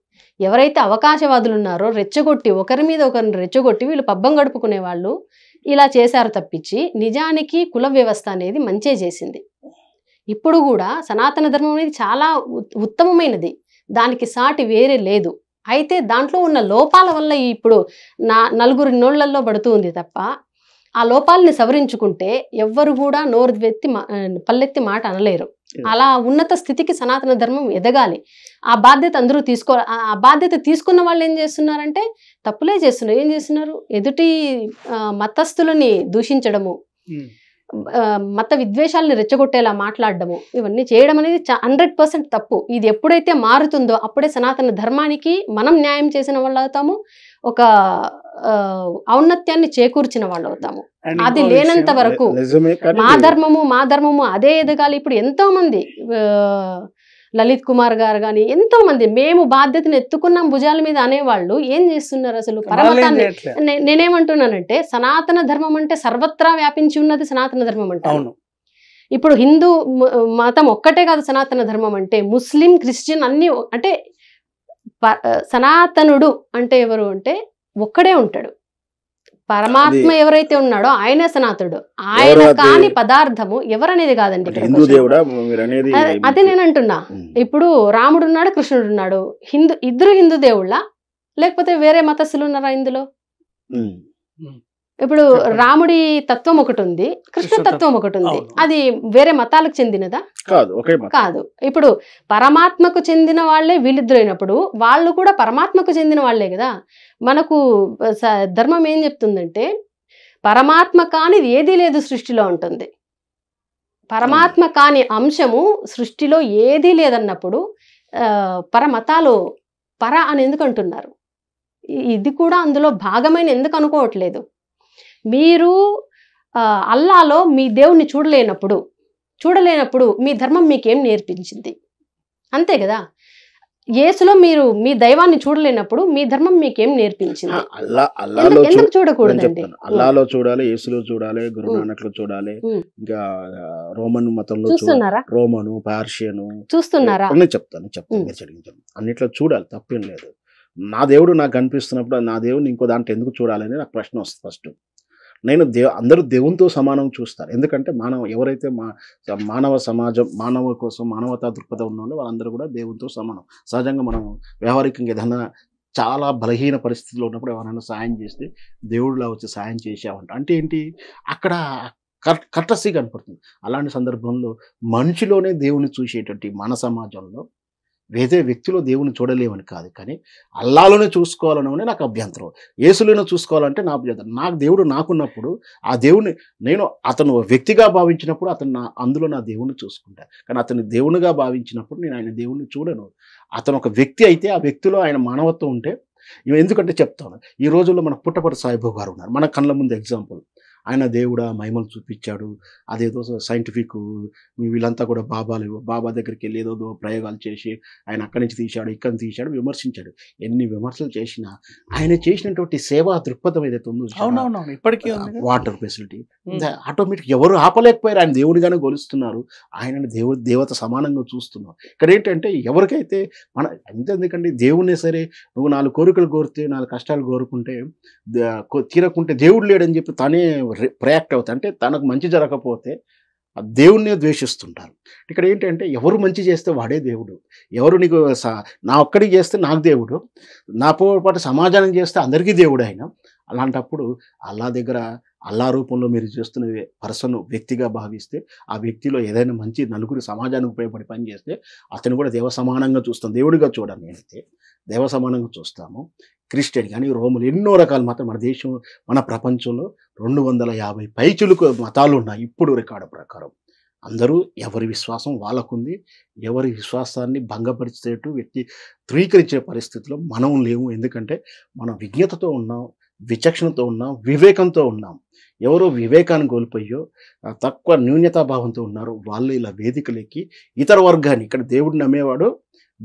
ఎవరైతే అవకాశవాదులు ఉన్నారో రెచ్చగొట్టి ఒకరి మీద ఒకరిని రెచ్చగొట్టి వీళ్ళు పబ్బం గడుపుకునే వాళ్ళు ఇలా చేశారు తప్పించి నిజానికి కుల వ్యవస్థ అనేది మంచే చేసింది ఇప్పుడు కూడా సనాతన ధర్మం అనేది చాలా ఉత్తమమైనది దానికి సాటి వేరే లేదు అయితే దాంట్లో ఉన్న లోపాల వల్ల ఇప్పుడు నా నలుగురు నోళ్లల్లో పడుతూ ఉంది తప్ప ఆ లోపాలని సవరించుకుంటే ఎవ్వరు కూడా నోరు ఎత్తి పల్లెత్తి మాట అనలేరు hmm. అలా ఉన్నత స్థితికి సనాతన ధర్మం ఎదగాలి ఆ బాధ్యత అందరూ తీసుకో ఆ బాధ్యత తీసుకున్న వాళ్ళు ఏం చేస్తున్నారంటే తప్పులే చేస్తున్నారు ఏం చేస్తున్నారు ఎదుటి మతస్థులని దూషించడము hmm. మత విద్వేషాలను రెచ్చగొట్టేలా మాట్లాడడము ఇవన్నీ చేయడం అనేది హండ్రెడ్ పర్సెంట్ తప్పు ఇది ఎప్పుడైతే మారుతుందో అప్పుడే సనాతన ధర్మానికి మనం న్యాయం చేసిన వాళ్ళు అవుతాము ఒక ఔన్నత్యాన్ని చేకూర్చిన వాళ్ళు అవుతాము అది లేనంత వరకు మా ధర్మము మా ధర్మము అదే ఎదగాలి ఇప్పుడు ఎంతో మంది లలిత్ కుమార్ గారు కానీ ఎంతో మంది మేము బాధ్యతను ఎత్తుకున్నాం భుజాల మీద అనేవాళ్ళు ఏం చేస్తున్నారు అసలు పరమతాన్ని నేనేమంటున్నానంటే సనాతన ధర్మం అంటే సర్వత్రా వ్యాపించి ఉన్నది సనాతన ధర్మం అంటే ఇప్పుడు హిందూ మతం ఒక్కటే కాదు సనాతన ధర్మం అంటే ముస్లిం క్రిస్టియన్ అన్ని అంటే సనాతనుడు అంటే ఎవరు అంటే ఒక్కడే ఉంటాడు పరమాత్మ ఎవరైతే ఉన్నాడో ఆయనే సనాతుడు ఆయన కాని పదార్థము ఎవరనేది కాదండి అదే నేను అంటున్నా ఇప్పుడు రాముడు ఉన్నాడు కృష్ణుడు ఉన్నాడు హిందూ ఇద్దరు హిందూ దేవుళ్ళ లేకపోతే వేరే మతస్థులు ఉన్నారా ఇందులో ఇప్పుడు రాముడి తత్వం ఒకటి ఉంది కృష్ణ తత్వం ఒకటి ఉంది అది వేరే మతాలకు చెందినదా కాదు కాదు ఇప్పుడు పరమాత్మకు చెందిన వాళ్ళే వీళ్ళిద్దరైనప్పుడు వాళ్ళు కూడా పరమాత్మకు చెందిన వాళ్ళే కదా మనకు ధర్మం ఏం చెప్తుందంటే పరమాత్మ కానిది ఏదీ లేదు సృష్టిలో ఉంటుంది పరమాత్మ కాని అంశము సృష్టిలో ఏదీ లేదన్నప్పుడు పరమతాలు పర అని ఎందుకు అంటున్నారు ఇది కూడా అందులో భాగమైన ఎందుకు అనుకోవట్లేదు మీరు అల్లాలో మీ దేవుణ్ణి చూడలేనప్పుడు చూడలేనప్పుడు మీ ధర్మం మీకేం నేర్పించింది అంతే కదా యేసులో మీరు మీ దైవాన్ని చూడలేనప్పుడు మీ ధర్మం మీకేం నేర్పించింది అల్లా అల్లాలో చూడకూడదు అల్లాలో చూడాలి యేసులో చూడాలి గురు నానక్ లో చూడాలి ఇంకా రోమన్ మతంలో చూస్తున్నారా రోమను పార్షియను చూస్తున్నారా చెప్తాను చెప్తాను అన్నిట్లో చూడాలి తప్పేం లేదు నా దేవుడు నాకు కనిపిస్తున్నప్పుడు నా దేవుడిని ఇంకో దాంట్లో ఎందుకు చూడాలని నాకు ప్రశ్న వస్తుంది ఫస్ట్ నేను దేవ అందరూ దేవునితో సమానం చూస్తారు ఎందుకంటే మానవ ఎవరైతే మా మానవ సమాజం మానవ కోసం మానవతా దృక్పథం ఉన్నారో వాళ్ళందరూ కూడా దేవునితో సమానం సహజంగా మనం వ్యవహారికంగా ఏదైనా చాలా బలహీన పరిస్థితుల్లో ఉన్నప్పుడు ఎవరైనా సాయం చేస్తే దేవుడిలా వచ్చి సాయం చేసామంట అంటే ఏంటి అక్కడ కర్టసీ కనపడుతుంది అలాంటి సందర్భంలో మనిషిలోనే దేవుని చూసేటువంటి మన సమాజంలో వేరే వ్యక్తిలో దేవుని చూడలేమని కాదు కానీ అల్లాలోనే చూసుకోవాలనే నాకు అభ్యంతరం ఏసులోనే చూసుకోవాలంటే నా అభ్యంతరం నాకు దేవుడు నాకున్నప్పుడు ఆ దేవుని నేను అతను వ్యక్తిగా భావించినప్పుడు అతను నా అందులో నా దేవుణ్ణి చూసుకుంటా కానీ అతను దేవునిగా భావించినప్పుడు నేను ఆయన దేవుణ్ణి చూడను అతను ఒక వ్యక్తి అయితే ఆ వ్యక్తిలో ఆయన మానవత్వం ఉంటే ఎందుకంటే చెప్తాను ఈ రోజుల్లో మన పుట్టపటి సాయిబాబు గారు ఉన్నారు మన కళ్ళ ముందు ఎగ్జాంపుల్ ఆయన దేవుడా మహిమలు చూపించాడు అదేదో సైంటిఫిక్ వీళ్ళంతా కూడా బాబాలు బాబా దగ్గరికి వెళ్ళి ఏదోదో ప్రయోగాలు చేసి ఆయన అక్కడి నుంచి తీశాడు ఇక్కడి నుంచి తీశాడు విమర్శించాడు ఎన్ని విమర్శలు చేసినా ఆయన చేసినటువంటి సేవా దృక్పథం ఏదైతే ఉందో ఇప్పటికీ వాటర్ ఫెసిలిటీ ఆటోమేటిక్ ఎవరు ఆపలేకపోయారు ఆయన దేవుడిగానే గొలుస్తున్నారు ఆయన దేవు దేవత సమానంగా చూస్తున్నారు ఇక్కడ ఏంటంటే ఎవరికైతే మన ఎందుకంటే దేవుణ్ణే సరే నువ్వు నాలుగు కోరికలు కోరితే నాలుగు కష్టాలు కోరుకుంటే తీరకుంటే దేవుడు లేడని చెప్పి తనే ప్రయాక్ట్ అవుతాయి అంటే తనకు మంచి జరగకపోతే దేవుణ్ణే ద్వేషిస్తుంటారు ఇక్కడ ఏంటంటే ఎవరు మంచి చేస్తే వాడే దేవుడు ఎవరు నీకు నా ఒక్కడికి చేస్తే నాకు దేవుడు నాతో పాటు సమాజానికి చేస్తే అందరికీ దేవుడు ఆయన అలాంటప్పుడు అల్లా దగ్గర అల్లా రూపంలో మీరు చేస్తున్న పర్సన్ వ్యక్తిగా భావిస్తే ఆ వ్యక్తిలో ఏదైనా మంచి నలుగురు సమాజానికి ఉపయోగపడి పని చేస్తే అతను కూడా దేవ సమానంగా చూస్తాం దేవుడిగా చూడండి అయితే దైవ సమానంగా చూస్తాము క్రిస్టియన్ కానీ రోములు ఎన్నో రకాలు మాత్రం మన దేశం మన ప్రపంచంలో రెండు వందల యాభై పైచులకు మతాలు ఉన్నాయి ఇప్పుడు రికార్డు ప్రకారం అందరూ ఎవరి విశ్వాసం వాళ్ళకుంది ఎవరి విశ్వాసాన్ని భంగపరిచేటు వ్యక్తి ధృవీకరించే పరిస్థితిలో మనం లేము ఎందుకంటే మనం విజ్ఞతతో ఉన్నాం విచక్షణతో ఉన్నాం వివేకంతో ఉన్నాం ఎవరో వివేకాన్ని కోల్పోయో తక్కువ న్యూన్యతాభావంతో ఉన్నారు వాళ్ళు ఇలా ఎక్కి ఇతర వర్గాన్ని ఇక్కడ దేవుడిని నమ్మేవాడు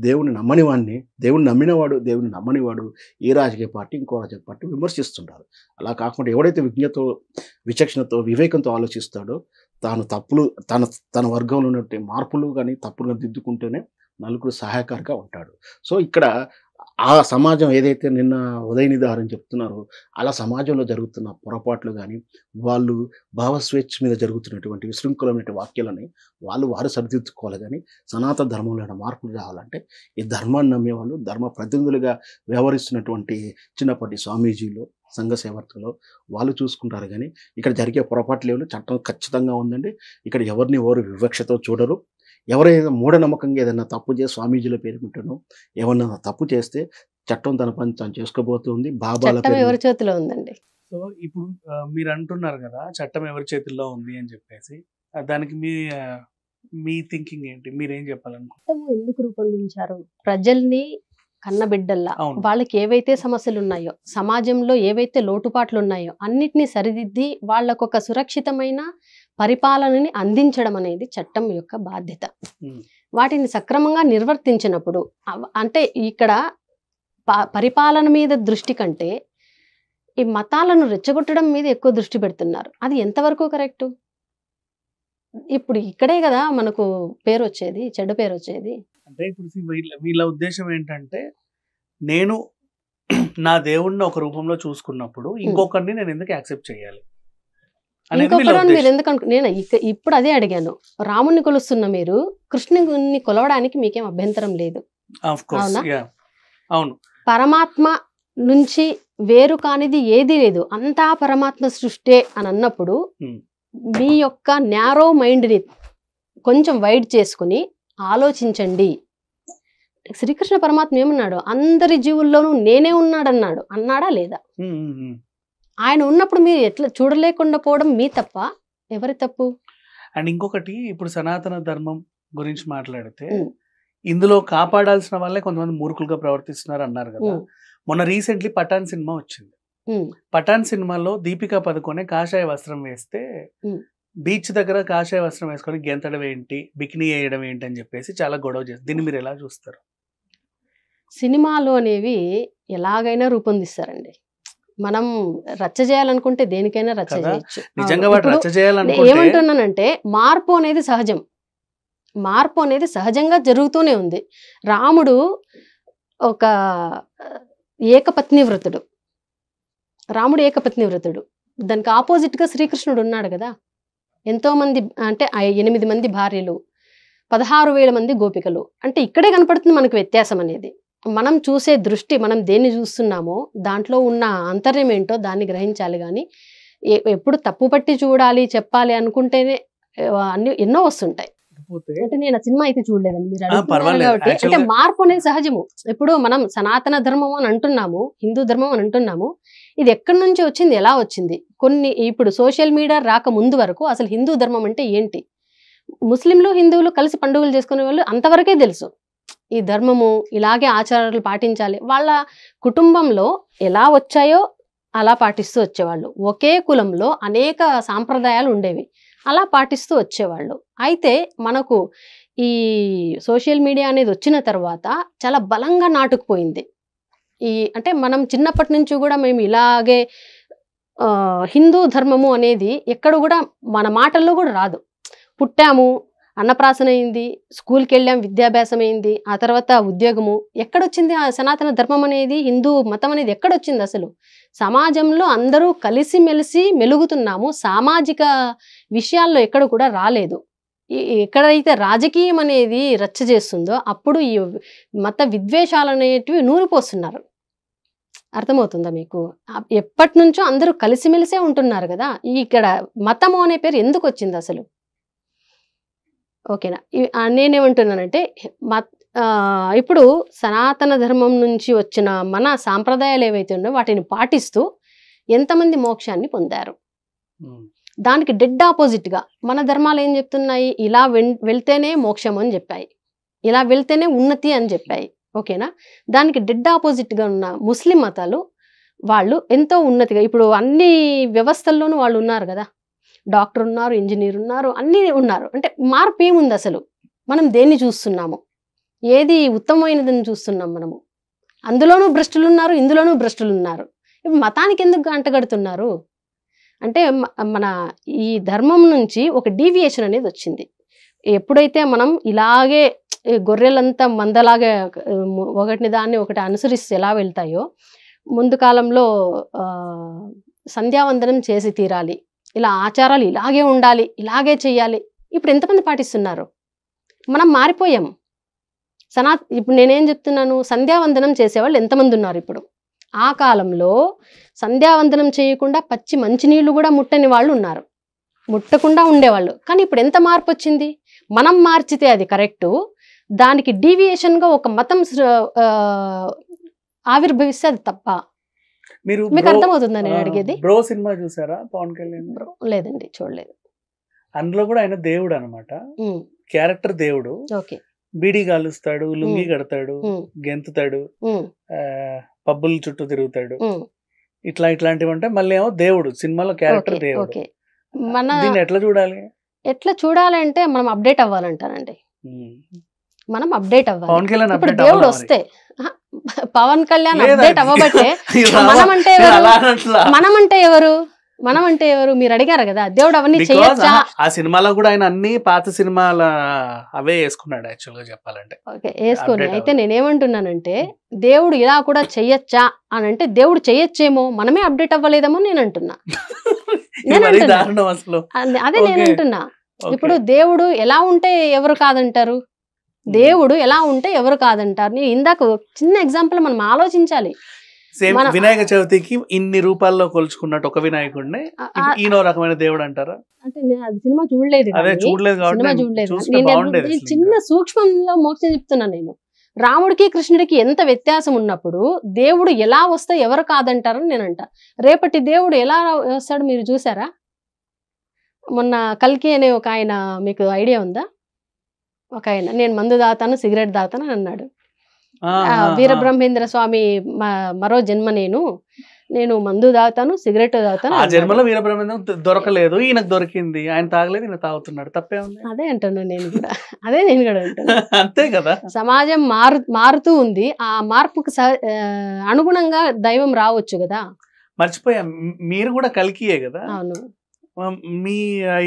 దేవుని నమ్మని వాడిని దేవుని నమ్మినవాడు దేవుని నమ్మనివాడు ఏ రాజకీయ పార్టీ ఇంకో రాజకీయ పార్టీ విమర్శిస్తుంటారు అలా కాకుండా ఎవడైతే విజ్ఞతో విచక్షణతో వివేకంతో ఆలోచిస్తాడో తాను తప్పులు తన తన వర్గంలో ఉన్నటువంటి మార్పులు కానీ తప్పులను దిద్దుకుంటేనే నలుగురు సహాయకారిగా ఉంటాడు సో ఇక్కడ ఆ సమాజం ఏదైతే నిన్న ఉదయనిధారని చెప్తున్నారో అలా సమాజంలో జరుగుతున్న పొరపాట్లు కానీ వాళ్ళు భావస్వేచ్ఛ మీద జరుగుతున్నటువంటి విశృంఖలమైన వాక్యాలని వాళ్ళు వారు సరిదిద్దుకోవాలి కానీ సనాతన ధర్మంలో మార్పులు రావాలంటే ఈ ధర్మాన్ని నమ్మేవాళ్ళు ధర్మ ప్రతినిధులుగా వ్యవహరిస్తున్నటువంటి చిన్నప్పటి స్వామీజీలు సంఘ సేవర్తలో వాళ్ళు చూసుకుంటారు కానీ ఇక్కడ జరిగే పొరపాట్లు ఏమైనా చట్టం ఖచ్చితంగా ఉందండి ఇక్కడ ఎవరిని ఎవరు వివక్షతో చూడరు ఎవరైనా మూఢనమ్మకంగా ఏదైనా తప్పు చేసి స్వామీజీల పేరుకుంటానో ఏమన్నా తప్పు చేస్తే చట్టం తన పని తను చేసుకోబోతుంది బాబాల ఎవరి చేతిలో ఉందండి సో ఇప్పుడు మీరు అంటున్నారు కదా చట్టం ఎవరి చేతుల్లో ఉంది అని చెప్పేసి దానికి మీ మీ థింకింగ్ ఏంటి మీరేం చెప్పాలనుకుంటాము ఎందుకు రూపొందించారు ప్రజల్ని కన్నబిడ్డల్లా వాళ్ళకి ఏవైతే సమస్యలు ఉన్నాయో సమాజంలో ఏవైతే లోటుపాట్లు ఉన్నాయో అన్నిటినీ సరిదిద్ది వాళ్ళకు ఒక సురక్షితమైన పరిపాలనని అందించడం అనేది చట్టం యొక్క బాధ్యత వాటిని సక్రమంగా నిర్వర్తించినప్పుడు అంటే ఇక్కడ పరిపాలన మీద దృష్టి కంటే ఈ మతాలను రెచ్చగొట్టడం మీద ఎక్కువ దృష్టి పెడుతున్నారు అది ఎంతవరకు కరెక్టు ఇప్పుడు ఇక్కడే కదా మనకు పేరు వచ్చేది చెడ్డ పేరు వచ్చేది అంటే ఇప్పుడు వీళ్ళ వీళ్ళ ఉద్దేశం ఏంటంటే నేను నా దేవుణ్ణి ఒక రూపంలో చూసుకున్నప్పుడు ఇంకొకరిని నేను ఎందుకు యాక్సెప్ట్ చేయాలి ఇంకొకరు మీరు ఎందుకు అనుకు నేను ఇప్పుడు అదే అడిగాను రాముని కొలుస్తున్న మీరు కృష్ణుని కొలవడానికి మీకేం అభ్యంతరం లేదు అవును పరమాత్మ నుంచి వేరు కానిది ఏది లేదు అంతా పరమాత్మ సృష్టే అని అన్నప్పుడు మీ యొక్క నేరో మైండ్ని కొంచెం వైడ్ చేసుకుని ఆలోచించండి శ్రీకృష్ణ పరమాత్మ ఏమన్నాడు అందరి జీవుల్లోనూ నేనే ఉన్నాడన్నాడు అన్నాడా లేదా ఆయన ఉన్నప్పుడు మీరు ఎట్లా చూడలేకుండా పోవడం మీ తప్ప ఎవరి తప్పు అండ్ ఇంకొకటి ఇప్పుడు సనాతన ధర్మం గురించి మాట్లాడితే ఇందులో కాపాడాల్సిన వాళ్ళే కొంతమంది మూర్ఖులుగా ప్రవర్తిస్తున్నారు అన్నారు కదా మొన్న రీసెంట్లీ పఠాన్ సినిమా వచ్చింది పఠాన్ సినిమాలో దీపికా పదుకొనే కాషాయ వస్త్రం వేస్తే బీచ్ దగ్గర కాషాయ వస్త్రం వేసుకొని గెంతడం ఏంటి బికినీ వేయడం ఏంటి అని చెప్పేసి చాలా గొడవ చేస్తారు దీన్ని మీరు ఎలా చూస్తారు సినిమాలు అనేవి ఎలాగైనా రూపొందిస్తారండి మనం రచ్చ చేయాలనుకుంటే దేనికైనా రచ్చ చేయొచ్చు నిజంగా ఏమంటున్నానంటే మార్పు అనేది సహజం మార్పు అనేది సహజంగా జరుగుతూనే ఉంది రాముడు ఒక ఏకపత్ని వ్రతుడు రాముడు ఏకపత్ని వ్రతుడు దానికి ఆపోజిట్గా శ్రీకృష్ణుడు ఉన్నాడు కదా ఎంతోమంది అంటే ఎనిమిది మంది భార్యలు పదహారు వేల మంది గోపికలు అంటే ఇక్కడే కనపడుతుంది మనకు వ్యత్యాసం అనేది మనం చూసే దృష్టి మనం దేన్ని చూస్తున్నామో దాంట్లో ఉన్న అంతర్యం ఏంటో దాన్ని గ్రహించాలి కానీ ఎప్పుడు తప్పు పట్టి చూడాలి చెప్పాలి అనుకుంటేనే అన్ని ఎన్నో వస్తుంటాయి అంటే నేను సినిమా అయితే చూడలేదండి మీరు కాబట్టి అంటే మార్పు అనేది సహజము ఇప్పుడు మనం సనాతన ధర్మం అని అంటున్నాము హిందూ ధర్మం అని అంటున్నాము ఇది ఎక్కడి నుంచి వచ్చింది ఎలా వచ్చింది కొన్ని ఇప్పుడు సోషల్ మీడియా రాక ముందు వరకు అసలు హిందూ ధర్మం అంటే ఏంటి ముస్లింలు హిందువులు కలిసి పండుగలు చేసుకునే వాళ్ళు అంతవరకే తెలుసు ఈ ధర్మము ఇలాగే ఆచారాలు పాటించాలి వాళ్ళ కుటుంబంలో ఎలా వచ్చాయో అలా పాటిస్తూ వచ్చేవాళ్ళు ఒకే కులంలో అనేక సాంప్రదాయాలు ఉండేవి అలా పాటిస్తూ వచ్చేవాళ్ళు అయితే మనకు ఈ సోషల్ మీడియా అనేది వచ్చిన తర్వాత చాలా బలంగా నాటుకుపోయింది ఈ అంటే మనం చిన్నప్పటి నుంచి కూడా మేము ఇలాగే హిందూ ధర్మము అనేది ఎక్కడ కూడా మన మాటల్లో కూడా రాదు పుట్టాము అన్నప్రాసన అయింది స్కూల్కి వెళ్ళాం విద్యాభ్యాసం అయింది ఆ తర్వాత ఉద్యోగము ఎక్కడొచ్చింది ఆ సనాతన ధర్మం అనేది హిందూ మతం అనేది ఎక్కడొచ్చింది అసలు సమాజంలో అందరూ కలిసిమెలిసి మెలుగుతున్నాము సామాజిక విషయాల్లో ఎక్కడ కూడా రాలేదు ఎక్కడైతే రాజకీయం అనేది రచ్చ చేస్తుందో అప్పుడు ఈ మత విద్వేషాలు అనేటివి నూరిపోస్తున్నారు అర్థమవుతుందా మీకు ఎప్పటి నుంచో అందరూ కలిసిమెలిసే ఉంటున్నారు కదా ఇక్కడ మతము అనే పేరు ఎందుకు వచ్చింది అసలు ఓకేనా నేనేమంటున్నానంటే ఇప్పుడు సనాతన ధర్మం నుంచి వచ్చిన మన సాంప్రదాయాలు ఏవైతే ఉన్నాయో వాటిని పాటిస్తూ ఎంతమంది మోక్షాన్ని పొందారు దానికి డెడ్ ఆపోజిట్గా మన ధర్మాలు ఏం చెప్తున్నాయి ఇలా వెళ్తేనే మోక్షం అని చెప్పాయి ఇలా వెళ్తేనే ఉన్నతి అని చెప్పాయి ఓకేనా దానికి డెడ్ ఆపోజిట్గా ఉన్న ముస్లిం మతాలు వాళ్ళు ఎంతో ఉన్నతిగా ఇప్పుడు అన్ని వ్యవస్థల్లోనూ వాళ్ళు ఉన్నారు కదా డాక్టర్ ఉన్నారు ఇంజనీర్ ఉన్నారు అన్నీ ఉన్నారు అంటే మార్పు ఏముంది అసలు మనం దేన్ని చూస్తున్నాము ఏది ఉత్తమమైనదని చూస్తున్నాం మనము అందులోనూ భ్రష్టులు ఉన్నారు ఇందులోనూ భ్రష్టులు ఉన్నారు మతానికి ఎందుకు అంటగడుతున్నారు అంటే మన ఈ ధర్మం నుంచి ఒక డీవియేషన్ అనేది వచ్చింది ఎప్పుడైతే మనం ఇలాగే గొర్రెలంతా మందలాగే ఒకటిని దాన్ని ఒకటి అనుసరిస్తే ఎలా వెళ్తాయో ముందు కాలంలో సంధ్యావందనం చేసి తీరాలి ఇలా ఆచారాలు ఇలాగే ఉండాలి ఇలాగే చేయాలి ఇప్పుడు ఎంతమంది పాటిస్తున్నారు మనం మారిపోయాం సనా ఇప్పుడు నేనేం చెప్తున్నాను సంధ్యావందనం చేసేవాళ్ళు ఎంతమంది ఉన్నారు ఇప్పుడు ఆ కాలంలో సంధ్యావందనం చేయకుండా పచ్చి మంచినీళ్ళు కూడా ముట్టని వాళ్ళు ఉన్నారు ముట్టకుండా ఉండేవాళ్ళు కానీ ఇప్పుడు ఎంత మార్పు వచ్చింది మనం మార్చితే అది కరెక్టు దానికి డీవియేషన్గా ఒక మతం ఆవిర్భవిస్తే అది తప్ప మీరు మీకు అర్థమవుతుందా నేను అడిగేది బ్రో సినిమా చూసారా పవన్ కళ్యాణ్ బ్రో లేదండి చూడలేదు అందులో కూడా ఆయన దేవుడు అనమాట క్యారెక్టర్ దేవుడు ఓకే బీడీ కాలుస్తాడు లుంగి కడతాడు గెంతుతాడు పబ్బుల చుట్టూ తిరుగుతాడు ఇట్లా ఇట్లాంటివి అంటే మళ్ళీ ఏమో దేవుడు సినిమాలో క్యారెక్టర్ దేవుడు మన ఎట్లా చూడాలి ఎట్లా చూడాలంటే మనం అప్డేట్ అవ్వాలంటానండి మనం అప్డేట్ అవ్వాలి దేవుడు వస్తే పవన్ కళ్యాణ్ అప్డేట్ అవ్వబట్టే మనమంటే మనమంటే ఎవరు మనం అంటే ఎవరు మీరు అడిగారు కదా దేవుడు అవన్నీ చేయొచ్చా ఆ సినిమాలో కూడా ఆయన అన్ని పాత సినిమాల అవే వేసుకున్నాడు యాక్చువల్ గా చెప్పాలంటే ఓకే వేసుకోండి అయితే నేనేమంటున్నానంటే దేవుడు ఇలా కూడా చెయ్యొచ్చా అని అంటే దేవుడు చెయ్యొచ్చేమో మనమే అప్డేట్ అవ్వలేదేమో నేను అంటున్నా అదే నేను అంటున్నా ఇప్పుడు దేవుడు ఎలా ఉంటే ఎవరు కాదంటారు దేవుడు ఎలా ఉంటే ఎవరు కాదంటారు నేను ఇందాక చిన్న ఎగ్జాంపుల్ మనం ఆలోచించాలి వినాయక చవితికి ఇన్ని రూపాల్లో కొలుచుకున్నట్టు ఒక వినాయకుడిని ఈనో రకమైన దేవుడు అంటారా అంటే నేను అది సినిమా చూడలేదు అదే చూడలేదు చిన్న సూక్ష్మంలో మోక్ష చెప్తున్నాను నేను రాముడికి కృష్ణుడికి ఎంత వ్యత్యాసం ఉన్నప్పుడు దేవుడు ఎలా వస్తే ఎవరు కాదంటారని నేను అంట రేపటి దేవుడు ఎలా వస్తాడు మీరు చూసారా మొన్న కల్కి అనే ఒక ఆయన మీకు ఐడియా ఉందా ఒక ఆయన నేను మందు దాతాను సిగరెట్ దాతాను అని అన్నాడు వీరబ్రహ్మేంద్ర స్వామి మరో జన్మ నేను నేను మందు దాతాను సిగరెట్ దాతాను ఆ జన్మలో వీరబ్రహ్మేంద్ర దొరకలేదు ఈయన దొరికింది ఆయన తాగలేదు ఈయన తాగుతున్నాడు తప్పే ఉంది అదే అంటాను నేను కూడా అదే నేను కూడా అంటాను అంతే కదా సమాజం మారు మారుతూ ఉంది ఆ మార్పుకు అనుగుణంగా దైవం రావచ్చు కదా మర్చిపోయా మీరు కూడా కలికియే కదా అవును మీ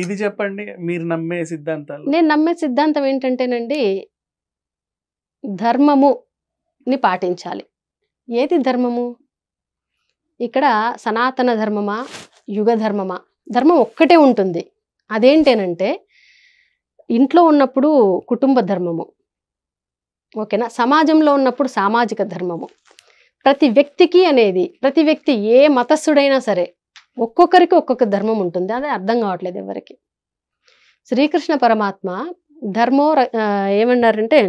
ఇది చెప్పండి మీరు నమ్మే సిద్ధాంతాలు నేను నమ్మే సిద్ధాంతం ఏంటంటేనండి ధర్మముని పాటించాలి ఏది ధర్మము ఇక్కడ సనాతన ధర్మమా యుగ ధర్మమా ధర్మం ఒక్కటే ఉంటుంది అదేంటేనంటే ఇంట్లో ఉన్నప్పుడు కుటుంబ ధర్మము ఓకేనా సమాజంలో ఉన్నప్పుడు సామాజిక ధర్మము ప్రతి వ్యక్తికి అనేది ప్రతి వ్యక్తి ఏ మతస్థుడైనా సరే ఒక్కొక్కరికి ఒక్కొక్క ధర్మం ఉంటుంది అది అర్థం కావట్లేదు ఎవరికి శ్రీకృష్ణ పరమాత్మ ధర్మో ఏమన్నారంటే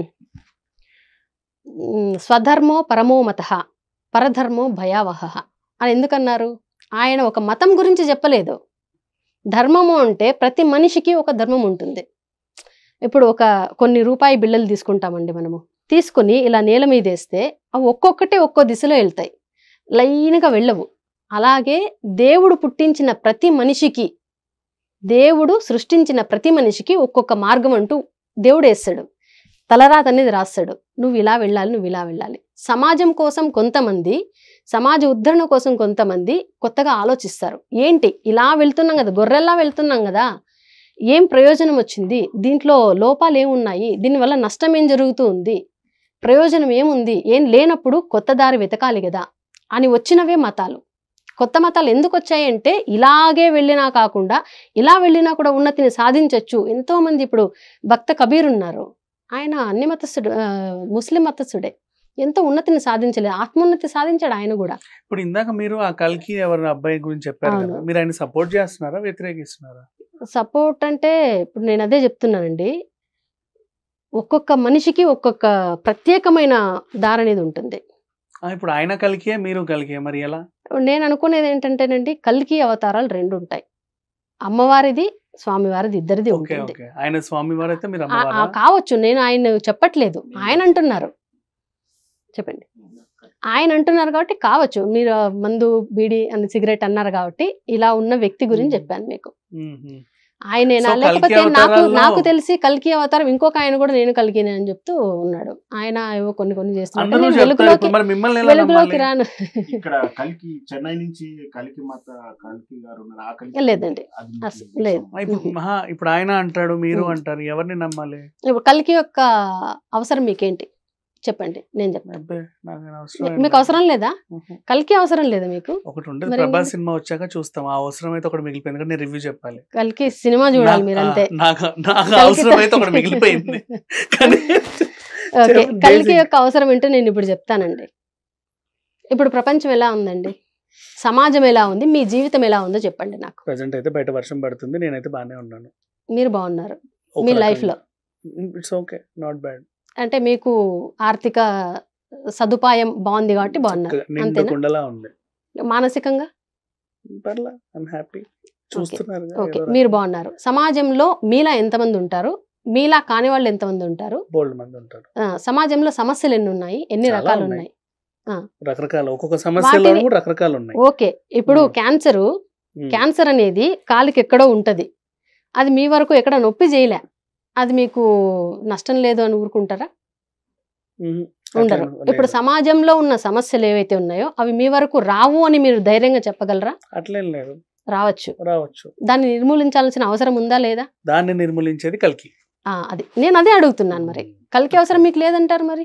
స్వధర్మో పరమో మత పరధర్మో భయావహ అని ఎందుకన్నారు ఆయన ఒక మతం గురించి చెప్పలేదు ధర్మము అంటే ప్రతి మనిషికి ఒక ధర్మం ఉంటుంది ఇప్పుడు ఒక కొన్ని రూపాయి బిళ్ళలు తీసుకుంటామండి మనము తీసుకుని ఇలా నేల మీద వేస్తే అవి ఒక్కొక్కటే ఒక్కో దిశలో వెళ్తాయి లైన్గా వెళ్ళవు అలాగే దేవుడు పుట్టించిన ప్రతి మనిషికి దేవుడు సృష్టించిన ప్రతి మనిషికి ఒక్కొక్క మార్గం అంటూ దేవుడు వేస్తాడు తలరాత అనేది రాస్తాడు నువ్వు ఇలా వెళ్ళాలి నువ్వు ఇలా వెళ్ళాలి సమాజం కోసం కొంతమంది సమాజ ఉద్ధరణ కోసం కొంతమంది కొత్తగా ఆలోచిస్తారు ఏంటి ఇలా వెళ్తున్నాం కదా గొర్రెల్లా వెళ్తున్నాం కదా ఏం ప్రయోజనం వచ్చింది దీంట్లో లోపాలు ఏమున్నాయి దీనివల్ల నష్టం ఏం జరుగుతూ ఉంది ప్రయోజనం ఏముంది ఏం లేనప్పుడు కొత్త దారి వెతకాలి కదా అని వచ్చినవే మతాలు కొత్త మతాలు ఎందుకు వచ్చాయంటే ఇలాగే వెళ్ళినా కాకుండా ఇలా వెళ్ళినా కూడా ఉన్నతిని సాధించవచ్చు ఎంతోమంది ఇప్పుడు భక్త కబీర్ ఉన్నారు ఆయన అన్ని మతస్థుడు ముస్లిం మతస్థుడే ఎంతో ఉన్నతిని సాధించలేదు ఆత్మోన్నతి సాధించాడు ఆయన కూడా ఇప్పుడు ఇందాక మీరు ఆ కల్కి ఎవరి అబ్బాయి గురించి చెప్పారు మీరు ఆయన సపోర్ట్ చేస్తున్నారా వ్యతిరేకిస్తున్నారా సపోర్ట్ అంటే ఇప్పుడు నేను అదే చెప్తున్నానండి ఒక్కొక్క మనిషికి ఒక్కొక్క ప్రత్యేకమైన దారి అనేది ఉంటుంది ఇప్పుడు ఆయన కలికే మీరు కలికే మరి ఎలా నేను అనుకునేది ఏంటంటేనండి కలికి అవతారాలు రెండు ఉంటాయి అమ్మవారిది స్వామివారిది ఇద్దరిది ఉంటుంది ఆయన స్వామివారు అయితే మీరు కావచ్చు నేను ఆయన చెప్పట్లేదు ఆయన అంటున్నారు చెప్పండి ఆయన అంటున్నారు కాబట్టి కావచ్చు మీరు మందు బీడి అని సిగరెట్ అన్నారు కాబట్టి ఇలా ఉన్న వ్యక్తి గురించి చెప్పాను మీకు ఆయనేనా లేకపోతే నాకు నాకు తెలిసి కలికి అవతారం ఇంకొక ఆయన కూడా నేను కలిగినే అని చెప్తూ ఉన్నాడు ఆయన ఏవో కొన్ని కొన్ని చేస్తున్నాడు వెలుగులోకి వెలుగులోకి రాను కలికి చెన్నై నుంచి కలికి మాత కలికి గారు లేదండి ఇప్పుడు ఆయన అంటాడు మీరు అంటారు ఎవరిని నమ్మాలి ఇప్పుడు కలికి యొక్క అవసరం మీకేంటి చెప్పండి నేను చెప్పండి మీకు అవసరం లేదా కలికి అవసరం లేదా మీకు ఒకటి ప్రభాస్ సినిమా వచ్చాక చూస్తాం ఆ అవసరం అయితే ఒకటి మిగిలిపోయింది కానీ రివ్యూ చెప్పాలి కల్కి సినిమా చూడాలి మీరు అంతే నాకు అవసరం అయితే ఒకటి మిగిలిపోయింది ఓకే కల్కి యొక్క అవసరం ఏంటో నేను ఇప్పుడు చెప్తానండి ఇప్పుడు ప్రపంచం ఎలా ఉందండి సమాజం ఎలా ఉంది మీ జీవితం ఎలా ఉందో చెప్పండి నాకు ప్రజెంట్ అయితే బయట వర్షం పడుతుంది నేనైతే బాగానే ఉన్నాను మీరు బాగున్నారు మీ లైఫ్ లో ఇట్స్ ఓకే నాట్ బ్యాడ్ అంటే మీకు ఆర్థిక సదుపాయం బాగుంది కాబట్టి బాగున్నారు అంతేనా మానసికంగా ఓకే మీరు బాగున్నారు సమాజంలో మీలా ఎంతమంది ఉంటారు మీలా కాని వాళ్ళు ఎంతమంది ఉంటారు సమాజంలో సమస్యలు ఎన్ని ఉన్నాయి ఎన్ని రకాలు ఉన్నాయి ఓకే ఇప్పుడు క్యాన్సర్ క్యాన్సర్ అనేది కాలికి ఎక్కడో ఉంటది అది మీ వరకు ఎక్కడ నొప్పి చేయలే అది మీకు నష్టం లేదు అని ఊరుకుంటారా ఉండరు ఇప్పుడు సమాజంలో ఉన్న సమస్యలు ఏవైతే ఉన్నాయో అవి మీ వరకు రావు అని మీరు ధైర్యంగా చెప్పగలరా అట్లేం లేదు రావచ్చు రావచ్చు దాన్ని నిర్మూలించాల్సిన అవసరం ఉందా లేదా దాన్ని నిర్మూలించేది కలికి అది నేను అదే అడుగుతున్నాను మరి కలికే అవసరం మీకు లేదంటారు మరి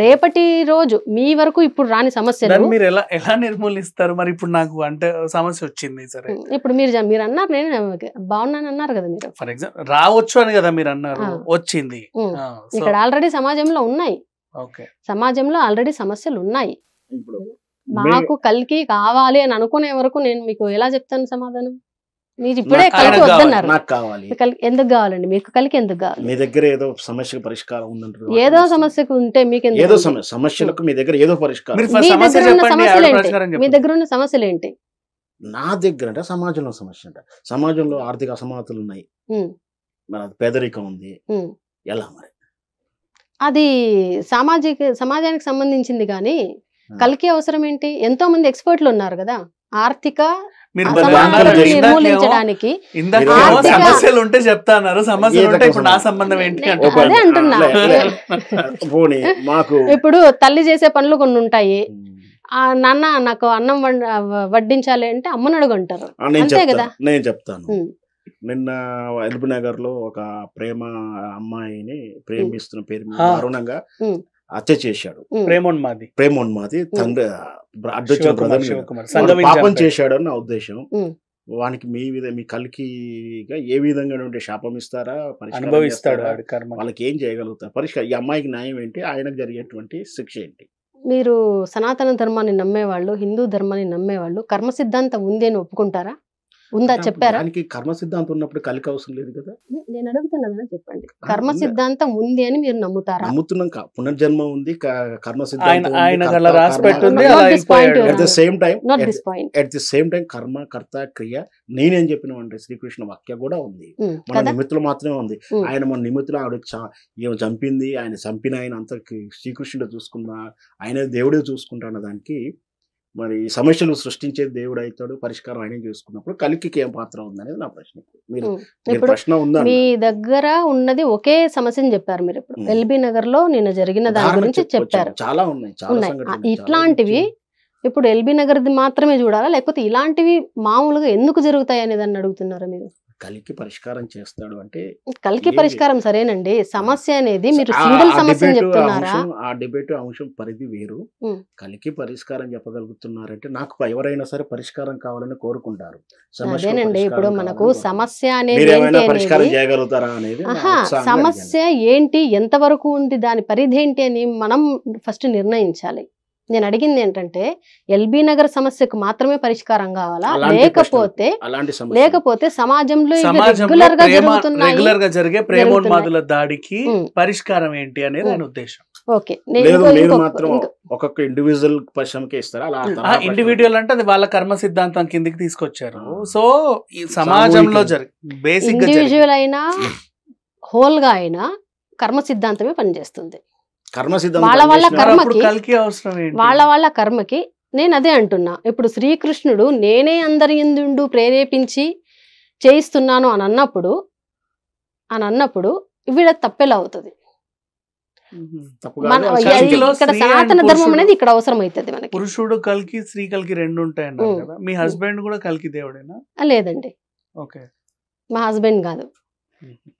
రేపటి రోజు మీ వరకు ఇప్పుడు రాని సమస్య మీరు ఎలా ఎలా నిర్మూలిస్తారు మరి ఇప్పుడు నాకు అంటే సమస్య వచ్చింది సరే ఇప్పుడు మీరు మీరు అన్నారు నేను బాగున్నాను అన్నారు కదా మీరు ఫర్ ఎగ్జాంపుల్ రావచ్చు అని కదా మీరు అన్నారు వచ్చింది ఇక్కడ ఆల్రెడీ సమాజంలో ఉన్నాయి సమాజంలో ఆల్రెడీ సమస్యలు ఉన్నాయి మాకు కలికి కావాలి అని అనుకునే వరకు నేను మీకు ఎలా చెప్తాను సమాధానం మీరు ఇప్పుడే నాకు కావాలి ఎందుకు కావాలండి మీకు కలికి ఎందుకు కావాలి మీ దగ్గర ఏదో సమస్యకు పరిష్కారం ఉందంటారు ఏదో సమస్యకు ఉంటే మీకు ఏదో సమస్యలకు మీ దగ్గర ఏదో పరిష్కారం మీ దగ్గర ఉన్న సమస్యలు ఏంటి నా దగ్గర అంటే సమాజంలో సమస్య అంట సమాజంలో ఆర్థిక అసమానతలు ఉన్నాయి మరి పేదరికం ఉంది ఎలా మరి అది సామాజిక సమాజానికి సంబంధించింది కానీ కలికే అవసరం ఏంటి ఎంతో మంది ఎక్స్పర్ట్లు ఉన్నారు కదా ఆర్థిక సమస్యలు ఉంటే చెప్తాన్నారు సమస్యలు ఉంటే ఇప్పుడు నా సంబంధం ఏంటి అదే అంటున్నా ఇప్పుడు తల్లి చేసే పనులు కొన్ని ఉంటాయి నాన్న నాకు అన్నం వడ్డించాలి అంటే అమ్మను అడుగుంటారు అంతే కదా నేను చెప్తాను నిన్న ఎల్బీ నగర్ లో ఒక ప్రేమ అమ్మాయిని ప్రేమిస్తున్న పేరు దారుణంగా హత్య చేశాడు ప్రేమోన్మాది ప్రేమోన్మాది తండ్రి బ్రదర్ పాపం చేశాడు అని నా ఉద్దేశం వానికి మీ విధ మీ కలికిగా ఏ విధంగా శాపం ఇస్తారా అనుభవిస్తాడు వాళ్ళకి ఏం చేయగలుగుతారు పరిష్కారం ఈ అమ్మాయికి న్యాయం ఏంటి ఆయనకు జరిగేటువంటి శిక్ష ఏంటి మీరు సనాతన ధర్మాన్ని నమ్మేవాళ్ళు హిందూ ధర్మాన్ని నమ్మేవాళ్ళు కర్మ సిద్ధాంతం ఉంది అని ఒప్పుకుంటారా ఉందా చెప్పారా దానికి కర్మ సిద్ధాంతం ఉన్నప్పుడు కలిక అవసరం లేదు కదా నేను అడుగుతున్నా చెప్పండి కర్మ సిద్ధాంతం ఉంది అని మీరు నమ్ముతారా నమ్ముతున్నాం పునర్జన్మ ఉంది కర్మ సిద్ధాంతం అట్ ది సేమ్ టైం కర్మ కర్త క్రియ నేనేం చెప్పిన అంటే శ్రీకృష్ణ వాక్య కూడా ఉంది మన నిమిత్తులు మాత్రమే ఉంది ఆయన మన నిమిత్తులు ఆవిడ ఏమో చంపింది ఆయన చంపిన ఆయన అంత శ్రీకృష్ణుడు చూసుకున్నా ఆయన దేవుడే చూసుకుంటా దానికి మరి సమస్యలు సృష్టించే దేవుడు అవుతాడు పరిష్కారం ఆయన చేసుకున్నప్పుడు కలికికి ఏం పాత్ర ఉందనేది నా ప్రశ్న మీరు ప్రశ్న ఉందా మీ దగ్గర ఉన్నది ఒకే సమస్యని చెప్పారు మీరు ఇప్పుడు ఎల్బీ నగర్ లో నిన్న జరిగిన దాని గురించి చెప్పారు చాలా ఉన్నాయి ఇట్లాంటివి ఇప్పుడు ఎల్బీ నగర్ది మాత్రమే చూడాలా లేకపోతే ఇలాంటివి మామూలుగా ఎందుకు జరుగుతాయి అనేది అని అడుగుతున్నారు మీరు కలికి పరిష్కారం చేస్తాడు అంటే కలికి పరిష్కారం సరేనండి సమస్య అనేది మీరు సింగిల్ సమస్య చెప్తున్నారా ఆ డిబేట్ అంశం పరిధి వేరు కలికి పరిష్కారం చెప్పగలుగుతున్నారంటే నాకు ఎవరైనా సరే పరిష్కారం కావాలని కోరుకుంటారు సమస్యనండి ఇప్పుడు మనకు సమస్య అనేది పరిష్కారం చేయగలుగుతారా అనేది సమస్య ఏంటి ఎంతవరకు ఉంది దాని పరిధి ఏంటి అని మనం ఫస్ట్ నిర్ణయించాలి నేను అడిగింది ఏంటంటే ఎల్బీ నగర్ సమస్యకు మాత్రమే పరిష్కారం కావాలా లేకపోతే లేకపోతే సమాజంలో రెగ్యులర్ గా రెగ్యులర్ గా జరిగే ప్రేమోన్మాదుల దాడికి పరిష్కారం ఏంటి అనేది ఆయన ఉద్దేశం ఓకే ఒక్కొక్క ఇండివిజువల్ పరిశ్రమకే ఇండివిజువల్ అంటే అది వాళ్ళ కర్మ సిద్ధాంతం కిందికి తీసుకొచ్చారు సో సమాజంలో జరిగే బేసిక్ ఇండివిజువల్ అయినా హోల్ గా అయినా కర్మ సిద్ధాంతమే పనిచేస్తుంది వాళ్ళ వాళ్ళ కర్మకి వాళ్ళ వాళ్ళ కర్మకి నేను అదే అంటున్నా ఇప్పుడు శ్రీకృష్ణుడు నేనే అందరి ఎందుండు ప్రేరేపించి చేయిస్తున్నాను అని అన్నప్పుడు అని అన్నప్పుడు వీళ్ళ తప్పెలా అవుతుంది ఇక్కడ సనాతన ధర్మం అనేది ఇక్కడ అవసరం అవుతుంది మనకి పురుషుడు కలికి స్త్రీ కలికి రెండు ఉంటాయన్న మీ హస్బెండ్ కూడా కలికి దేవుడేనా లేదండి ఓకే మా హస్బెండ్ కాదు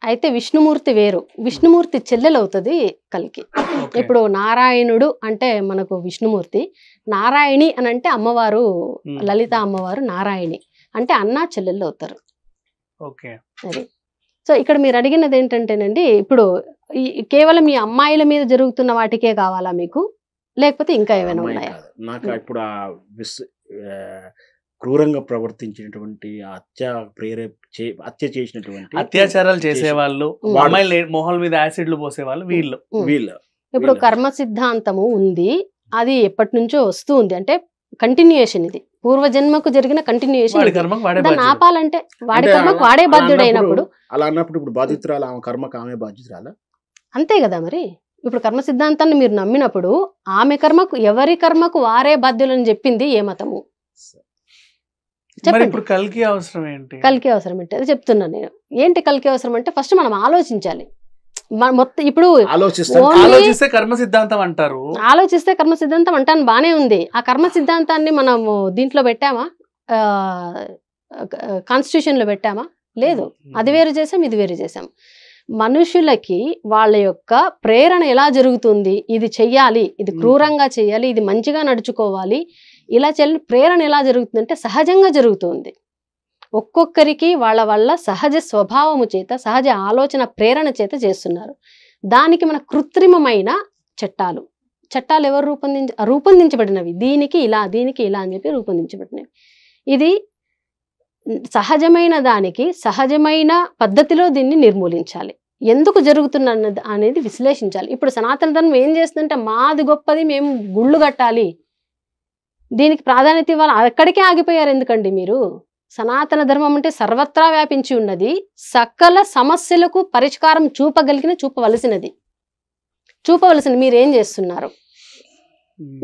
అయితే విష్ణుమూర్తి వేరు విష్ణుమూర్తి చెల్లెలవుతుంది కలికి ఇప్పుడు నారాయణుడు అంటే మనకు విష్ణుమూర్తి నారాయణి అని అంటే అమ్మవారు లలిత అమ్మవారు నారాయణి అంటే అన్న చెల్లెళ్ళు అవుతారు సో ఇక్కడ మీరు అడిగినది ఏంటంటేనండి ఇప్పుడు కేవలం మీ అమ్మాయిల మీద జరుగుతున్న వాటికే కావాలా మీకు లేకపోతే ఇంకా ఏమైనా ఉన్నాయా నాకు ఇప్పుడు క్రూరంగా ప్రవర్తించినటువంటి హత్య ప్రేరే హత్య చేసినటువంటి అత్యాచారాలు చేసేవాళ్ళు మొహల్ మీద యాసిడ్లు పోసేవాళ్ళు వీళ్ళు వీళ్ళు ఇప్పుడు కర్మ సిద్ధాంతము ఉంది అది ఎప్పటి నుంచో వస్తూ ఉంది అంటే కంటిన్యూషన్ ఇది పూర్వజన్మకు జరిగిన కంటిన్యూయేషన్ దాన్ని ఆపాలంటే వాడి కర్మకు వాడే బాధ్యుడైనప్పుడు అలా అన్నప్పుడు ఇప్పుడు బాధితురాలు ఆమె కర్మకు ఆమె బాధ్యురాలా అంతే కదా మరి ఇప్పుడు కర్మ సిద్ధాంతాన్ని మీరు నమ్మినప్పుడు ఆమె కర్మకు ఎవరి కర్మకు వారే బాధ్యులని చెప్పింది ఏ మతము చెప్పండి కల్కి అవసరం ఏంటి కల్కి అవసరం ఏంటి అది చెప్తున్నాను నేను ఏంటి కల్కి అవసరం అంటే ఫస్ట్ మనం ఆలోచించాలి మొత్తం ఇప్పుడు ఆలోచిస్తే కర్మ సిద్ధాంతం అంటారు ఆలోచిస్తే కర్మ సిద్ధాంతం అంటాను బానే ఉంది ఆ కర్మ సిద్ధాంతాన్ని మనము దీంట్లో పెట్టామా కాన్స్టిట్యూషన్ లో పెట్టామా లేదు అది వేరు చేసాం ఇది వేరు చేసాం మనుషులకి వాళ్ళ యొక్క ప్రేరణ ఎలా జరుగుతుంది ఇది చెయ్యాలి ఇది క్రూరంగా చేయాలి ఇది మంచిగా నడుచుకోవాలి ఇలా చెల్లి ప్రేరణ ఎలా జరుగుతుందంటే సహజంగా జరుగుతుంది ఒక్కొక్కరికి వాళ్ళ వల్ల సహజ స్వభావము చేత సహజ ఆలోచన ప్రేరణ చేత చేస్తున్నారు దానికి మన కృత్రిమమైన చట్టాలు చట్టాలు ఎవరు రూపొందించ రూపొందించబడినవి దీనికి ఇలా దీనికి ఇలా అని చెప్పి రూపొందించబడినవి ఇది సహజమైన దానికి సహజమైన పద్ధతిలో దీన్ని నిర్మూలించాలి ఎందుకు జరుగుతున్న అనేది విశ్లేషించాలి ఇప్పుడు సనాతన ధర్మం ఏం చేస్తుందంటే మాది గొప్పది మేము గుళ్ళు కట్టాలి దీనికి ప్రాధాన్యత ఇవ్వాలి అక్కడికే ఆగిపోయారు ఎందుకండి మీరు సనాతన ధర్మం అంటే సర్వత్రా వ్యాపించి ఉన్నది సకల సమస్యలకు పరిష్కారం చూపగలిగిన చూపవలసినది చూపవలసింది మీరు ఏం చేస్తున్నారు